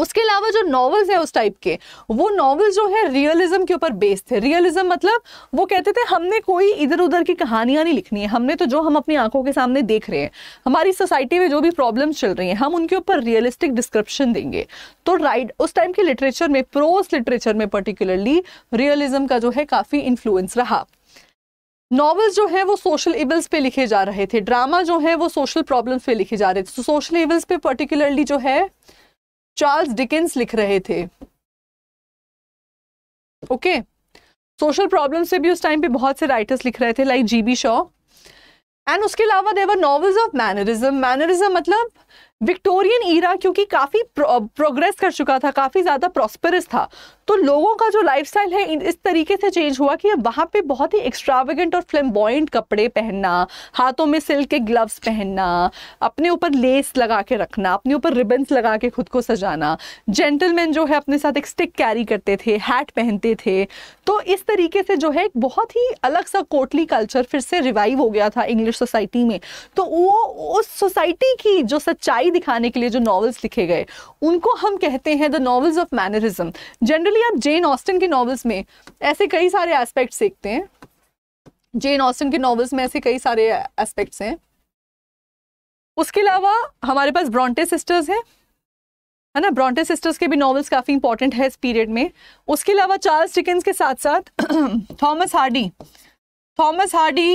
उसके अलावा जो नॉवेल्स हैं उस टाइप के वो नॉवेल्स जो है रियलिज्म के ऊपर बेस्ड थे रियलिज्म मतलब वो कहते थे हमने कोई इधर उधर की कहानियां नहीं लिखनी है हमने तो जो हम अपनी आंखों के सामने देख रहे हैं हमारी सोसाइटी में जो भी प्रॉब्लम्स चल रही हैं हम उनके ऊपर रियलिस्टिक डिस्क्रिप्शन देंगे तो राइट उस टाइम के लिटरेचर में प्रोज लिटरेचर में पर्टिकुलरली रियलिज्म का जो है काफ़ी इन्फ्लुएंस रहा नॉवेल्स जो है वो सोशल इवेल्स पे लिखे जा रहे थे ड्रामा जो है वो सोशल प्रॉब्लम्स पे लिखे जा रहे थे तो सोशल इवेल्स पे पर्टिकुलरली जो है चार्ल्स डिकेंस लिख रहे थे ओके सोशल प्रॉब्लम से भी उस टाइम पे बहुत से राइटर्स लिख रहे थे like G B Shaw and उसके अलावा there were novels of mannerism mannerism मतलब विक्टोरियन ईरा क्योंकि काफ़ी प्रोग्रेस कर चुका था काफ़ी ज़्यादा प्रॉस्परस था तो लोगों का जो लाइफस्टाइल है इस तरीके से चेंज हुआ कि वहाँ पे बहुत ही एक्स्ट्रावेगेंट और फ्लैम्बॉइंट कपड़े पहनना हाथों में सिल्क के ग्लव्स पहनना अपने ऊपर लेस लगा के रखना अपने ऊपर रिबन्स लगा के खुद को सजाना जेंटलमैन जो है अपने साथ एक स्टिक कैरी करते थे हैट पहनते थे तो इस तरीके से जो है एक बहुत ही अलग सा कोटली कल्चर फिर से रिवाइव हो गया था इंग्लिश सोसाइटी में तो वो उस सोसाइटी की जो सच्चाई सच्चाई दिखाने के लिए जो नॉवेल्स लिखे गए उनको हम कहते हैं the novels of mannerism generally आप जेन ऑस्टन के नॉवेल्स में ऐसे कई सारे एस्पेक्ट्स देखते हैं जेन ऑस्टन के नॉवेल्स में ऐसे कई सारे एस्पेक्ट्स हैं उसके अलावा हमारे पास ब्रॉन्टे सिस्टर्स हैं है ना ब्रॉन्टे सिस्टर्स के भी नॉवेल्स काफ़ी इंपॉर्टेंट है इस पीरियड में उसके अलावा चार्ल्स डिकेंस के साथ साथ Thomas Hardy Thomas Hardy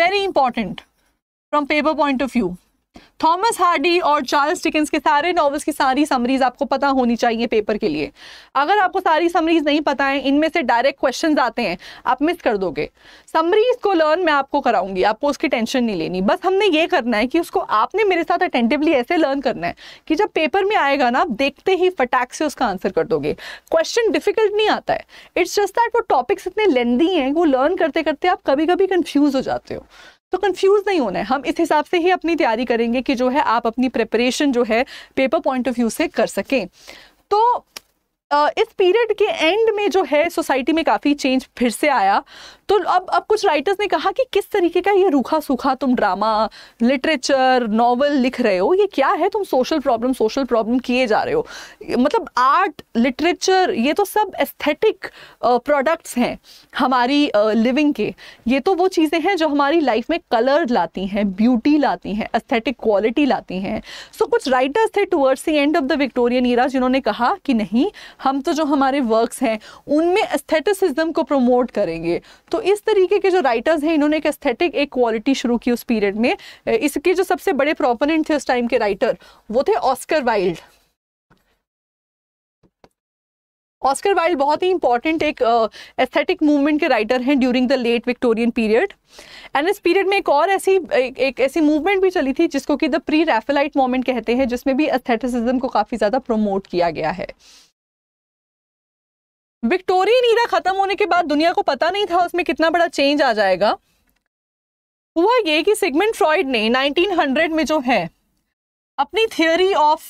very important from paper point of view Thomas Hardy और चार्ल्स टिकन्स के सारे नॉवल्स की सारी समरीज आपको पता होनी चाहिए पेपर के लिए अगर आपको सारी समरीज नहीं पता है इनमें से डायरेक्ट क्वेश्चंस आते हैं आप मिस कर दोगे समरीज को लर्न मैं आपको कराऊंगी आपको उसकी टेंशन नहीं लेनी बस हमने ये करना है कि उसको आपने मेरे साथ अटेंटिवली ऐसे लर्न करना है कि जब पेपर में आएगा ना आप देखते ही फटाक से उसका आंसर कर दोगे क्वेश्चन डिफिकल्ट नहीं आता है इट्स जस्ट दैट वो टॉपिक्स इतने लेंदी हैं वो लर्न करते करते आप कभी कभी कन्फ्यूज हो जाते हो तो कंफ्यूज नहीं होना है हम इस हिसाब से ही अपनी तैयारी करेंगे कि जो है आप अपनी प्रिपरेशन जो है पेपर पॉइंट ऑफ व्यू से कर सकें तो इस पीरियड के एंड में जो है सोसाइटी में काफ़ी चेंज फिर से आया तो अब अब कुछ राइटर्स ने कहा कि किस तरीके का ये रूखा सूखा तुम ड्रामा लिटरेचर नॉवल लिख रहे हो ये क्या है तुम सोशल प्रॉब्लम सोशल प्रॉब्लम किए जा रहे हो मतलब आर्ट लिटरेचर ये तो सब एस्थेटिक प्रोडक्ट्स हैं हमारी लिविंग के ये तो वो चीज़ें हैं जो हमारी लाइफ में कलर लाती हैं ब्यूटी लाती हैं एस्थेटिक क्वालिटी लाती हैं सो कुछ राइटर्स थे towards the end of the Victorian era जिन्होंने कहा कि नहीं हम तो जो हमारे वर्क्स हैं उनमें एस्थेटिसिज्म को प्रमोट करेंगे तो इस तरीके के जो राइटर्स हैं इन्होंने एक एस्थेटिक एक क्वालिटी शुरू की उस पीरियड में इसके जो सबसे बड़े प्रोपोनेंट थे उस टाइम के राइटर वो थे ऑस्कर वाइल्ड ऑस्कर वाइल्ड बहुत ही इंपॉर्टेंट एक एस्थेटिक uh, मूवमेंट के राइटर हैं during the late Victorian period and इस पीरियड में एक और ऐसी एक, एक ऐसी मूवमेंट भी चली थी जिसको कि द प्री रेफेलाइट मोमेंट कहते हैं जिसमें भी एस्थेटिसिज्म को काफ़ी ज़्यादा प्रमोट किया गया है विक्टोरियन ईरा खत्म होने के बाद दुनिया को पता नहीं था उसमें कितना बड़ा चेंज आ जाएगा हुआ ये कि सिगमेंट फ्रॉइड ने 1900 में जो है अपनी थियोरी ऑफ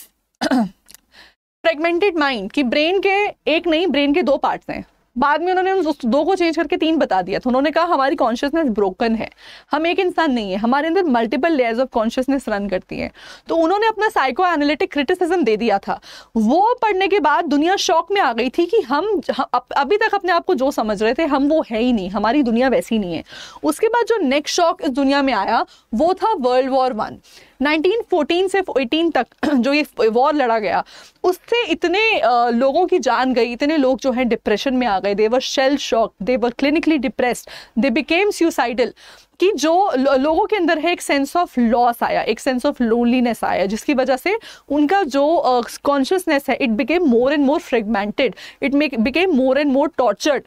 फ्रेगमेंटेड माइंड कि ब्रेन के एक नहीं ब्रेन के दो पार्ट्स हैं बाद में उन्होंने उस दो को चेंज करके तीन बता दिया था उन्होंने कहा हमारी कॉन्शियसनेस ब्रोकन है हम एक इंसान नहीं है हमारे अंदर multiple layers of consciousness run करती हैं तो उन्होंने अपना साइको एनालिटिक क्रिटिसिज्म दे दिया था वो पढ़ने के बाद दुनिया शौक में आ गई थी कि हम अभी तक अपने आप को जो समझ रहे थे हम वो है ही नहीं हमारी दुनिया वैसी नहीं है उसके बाद जो नेक्स्ट शौक इस दुनिया में आया वो था वर्ल्ड वॉर वन 1914 से 18 तक जो ये वॉर लड़ा गया उससे इतने लोगों की जान गई इतने लोग जो हैं डिप्रेशन में आ गए they were shell shock they were clinically depressed they became suicidal कि जो लोगों के अंदर है एक सेंस ऑफ लॉस आया एक सेंस ऑफ लोनलीनेस आया जिसकी वजह से उनका जो कॉन्शियसनेस है it became more and more fragmented it became more and more tortured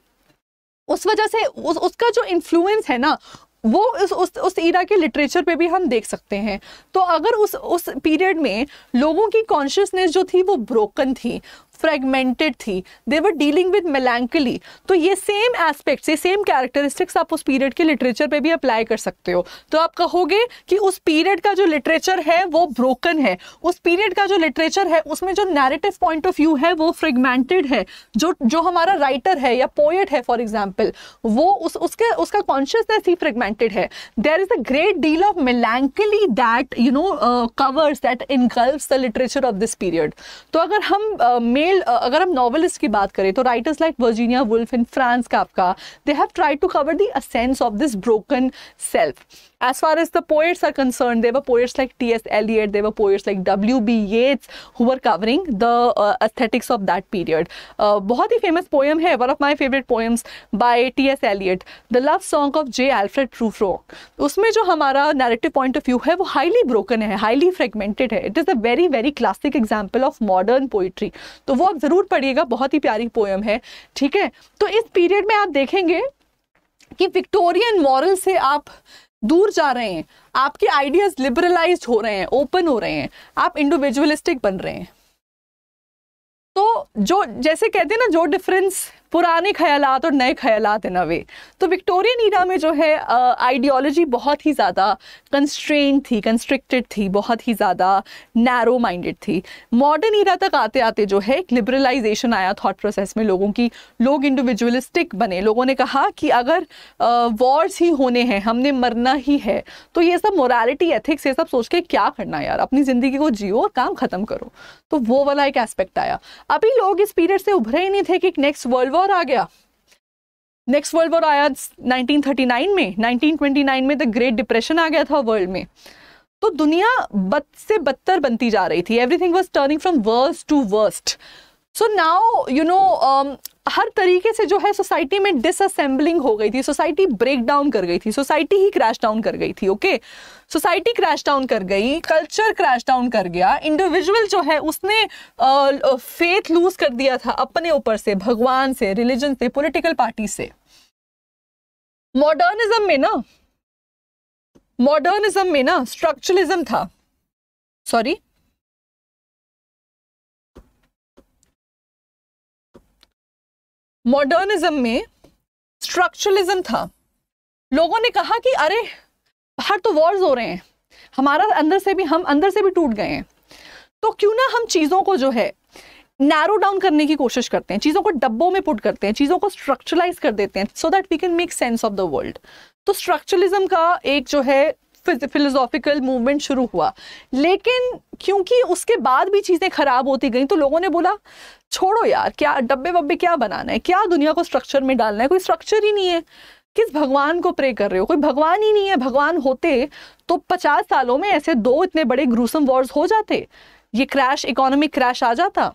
उस वजह से उस उसका जो इन्फ्लुएंस है ना वो उस उस उस ईरा के लिटरेचर पे भी हम देख सकते हैं तो अगर उस उस पीरियड में लोगों की कॉन्शियसनेस जो थी वो ब्रोकन थी फ्रेगमेंटेड थी दे वर डीलिंग विद मेलैंकली तो ये सेम एस्पेक्ट्स ये सेम कैरेक्टरिस्टिक्स आप उस पीरियड के लिटरेचर पे भी अप्लाई कर सकते हो तो आप कहोगे कि उस पीरियड का जो लिटरेचर है वो ब्रोकन है उस पीरियड का जो लिटरेचर है उसमें जो नैरेटिव पॉइंट ऑफ व्यू है वो फ्रेगमेंटेड है जो जो हमारा राइटर है या पोएट है फॉर एग्जाम्पल वो उस उसके उसका कॉन्शियसनेस ही फ्रेगमेंटेड है there is a great deal of melancholy that you know covers that involves the literature of this period तो अगर हम मेल uh, मेल uh, अगर हम नॉवलिस्ट की बात करें तो writers like Virginia Woolf in France का आपका they have tried to cover the essence of this broken self As far as the poets are concerned, there were poets like T.S. Eliot, there were poets like W.B. Yeats who were covering the uh, aesthetics of that period. Uh, बहुत ही famous poem है one of my favourite poems by T S Eliot the love song of J Alfred Prufrock उसमें जो हमारा narrative point of view है वो highly broken है highly fragmented है it is a very very classic example of modern poetry तो वो आप ज़रूर पढ़िएगा बहुत ही प्यारी पोएम है ठीक है तो इस पीरियड में आप देखेंगे कि विक्टोरियन मॉरल से आप दूर जा रहे हैं आपके आइडियाज लिबरलाइज हो रहे हैं ओपन हो रहे हैं आप इंडिविजुअलिस्टिक बन रहे हैं तो जो जैसे कहते हैं ना जो डिफरेंस पुराने ख्याल और नए ख्याल इन अवे तो विक्टोरियन ईरा में जो है आइडियोलॉजी बहुत ही ज़्यादा कंस्ट्रेन थी कंस्ट्रिक्टेड थी बहुत ही ज़्यादा नैरो माइंडेड थी मॉडर्न ईरा तक आते आते जो है एक लिबरलाइजेशन आया थाट प्रोसेस में लोगों की लोग इंडिविजुअलिस्टिक बने लोगों ने कहा कि अगर वॉर्स ही होने हैं हमने मरना ही है तो ये सब मोरालिटी एथिक्स ये सब सोच के क्या करना यार अपनी ज़िंदगी को जियो और काम ख़त्म करो तो वो वाला एक एस्पेक्ट आया अभी लोग इस पीरियड से उभरे ही नहीं थे कि नेक्स्ट वर्ल्ड वॉर और आ गया नेक्स्ट वर्ल्ड वॉर आया 1939 में 1929 में द ग्रेट डिप्रेशन आ गया था वर्ल्ड में तो दुनिया बद से बदतर बनती जा रही थी everything was turning from worst to worst so now you know हर तरीके से जो है सोसाइटी में डिसअसेंबलिंग हो गई थी सोसाइटी ब्रेक डाउन कर गई थी सोसाइटी ही क्रैश डाउन कर गई थी ओके सोसाइटी क्रैश डाउन कर गई कल्चर क्रैश डाउन कर गया इंडिविजुअल जो है उसने फेथ लूज कर दिया था अपने ऊपर से भगवान से रिलीजन से पॉलिटिकल पार्टी से मॉडर्निज्म में ना मॉडर्निज्म में ना स्ट्रक्चरलिज्म था सॉरी मॉडर्निज्म में स्ट्रक्चरलिज्म था लोगों ने कहा कि अरे बाहर तो वॉर्स हो रहे हैं हमारा अंदर से भी हम अंदर से भी टूट गए हैं तो क्यों ना हम चीज़ों को जो है नैरो डाउन करने की कोशिश करते हैं चीज़ों को डब्बों में पुट करते हैं चीज़ों को स्ट्रक्चरलाइज कर देते हैं so that we can make sense of the world तो स्ट्रक्चरलिज्म का एक जो है फिलोसॉफिकल मूवमेंट शुरू हुआ लेकिन क्योंकि उसके बाद भी चीज़ें ख़राब होती गई तो लोगों ने बोला छोड़ो यार क्या डब्बे वब्बे क्या बनाना है क्या दुनिया को स्ट्रक्चर में डालना है कोई स्ट्रक्चर ही नहीं है किस भगवान को प्रे कर रहे हो कोई भगवान ही नहीं है भगवान होते तो पचास सालों में ऐसे दो इतने बड़े ग्रूसम वॉर्स हो जाते ये क्रैश इकोनॉमिक क्रैश आ जाता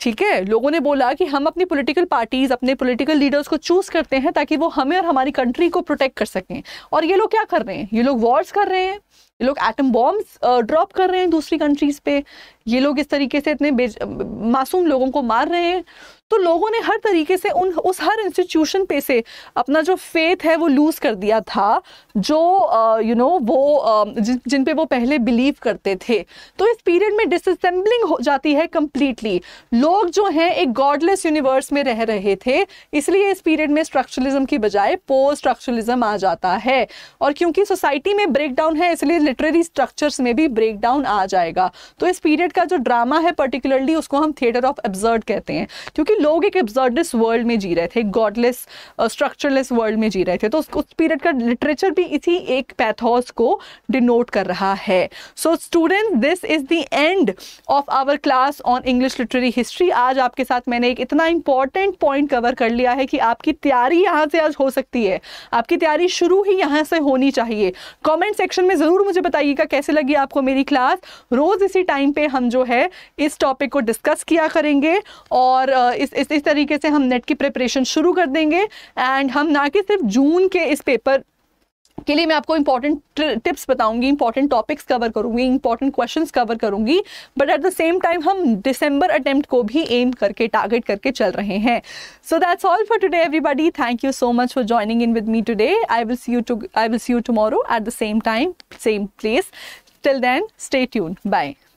ठीक है लोगों ने बोला कि हम अपनी पॉलिटिकल पार्टीज अपने पॉलिटिकल लीडर्स को चूज करते हैं ताकि वो हमें और हमारी कंट्री को प्रोटेक्ट कर सकें और ये लोग क्या कर रहे हैं ये लोग वॉर्स कर रहे हैं ये लोग एटम बॉम्ब्स ड्रॉप कर रहे हैं दूसरी कंट्रीज पे ये लोग इस तरीके से इतने मासूम लोगों को मार रहे हैं तो लोगों ने हर तरीके से उन उस हर इंस्टीट्यूशन पे से अपना जो फेथ है वो लूज़ कर दिया था जो you uh, know you know, वो uh, जिन, जिन पे वो पहले बिलीव करते थे तो इस पीरियड में डिसअसेंबलिंग हो जाती है कम्प्लीटली लोग जो हैं एक गॉडलेस यूनिवर्स में रह रहे थे इसलिए इस पीरियड में स्ट्रक्चरलिज्म की बजाय पोस्ट स्ट्रक्चरलिज्म आ जाता है और क्योंकि सोसाइटी में ब्रेकडाउन है इसलिए लिटरेरी स्ट्रक्चर्स में भी ब्रेक डाउन आ जाएगा तो इस पीरियड का जो ड्रामा है पर्टिकुलरली उसको हम थिएटर ऑफ एब्जर्ड कहते हैं क्योंकि लोग एक एब्जर्डिस वर्ल्ड में जी रहे थे गॉडलेस स्ट्रक्चरलेस वर्ल्ड में जी रहे थे तो उस, उस पीरियड का लिटरेचर भी इसी एक पैथॉस को डिनोट कर रहा है so student this is the end of our class on English literary history आज आपके साथ मैंने एक इतना इंपॉर्टेंट पॉइंट कवर कर लिया है कि आपकी तैयारी यहाँ से आज हो सकती है आपकी तैयारी शुरू ही यहाँ से होनी चाहिए कमेंट सेक्शन में ज़रूर मुझे मुझे बताइएगा कैसे लगी आपको मेरी क्लास रोज़ इसी टाइम पे हम जो है इस टॉपिक को डिस्कस किया करेंगे और इस इस, इस तरीके से हम नेट की प्रिपरेशन शुरू कर देंगे एंड हम ना कि सिर्फ जून के इस पेपर के लिए मैं आपको इंपॉर्टेंट टिप्स बताऊंगी इंपॉर्टेंट टॉपिक्स कवर करूंगी इंपॉर्टेंट क्वेश्चन कवर करूंगी but at the same time हम दिसंबर अटेम्प्ट को भी एम करके टारगेट करके चल रहे हैं so that's all for today everybody thank you so much for joining in with me today I will see you to I will see you tomorrow at the same time same place till then stay tune bye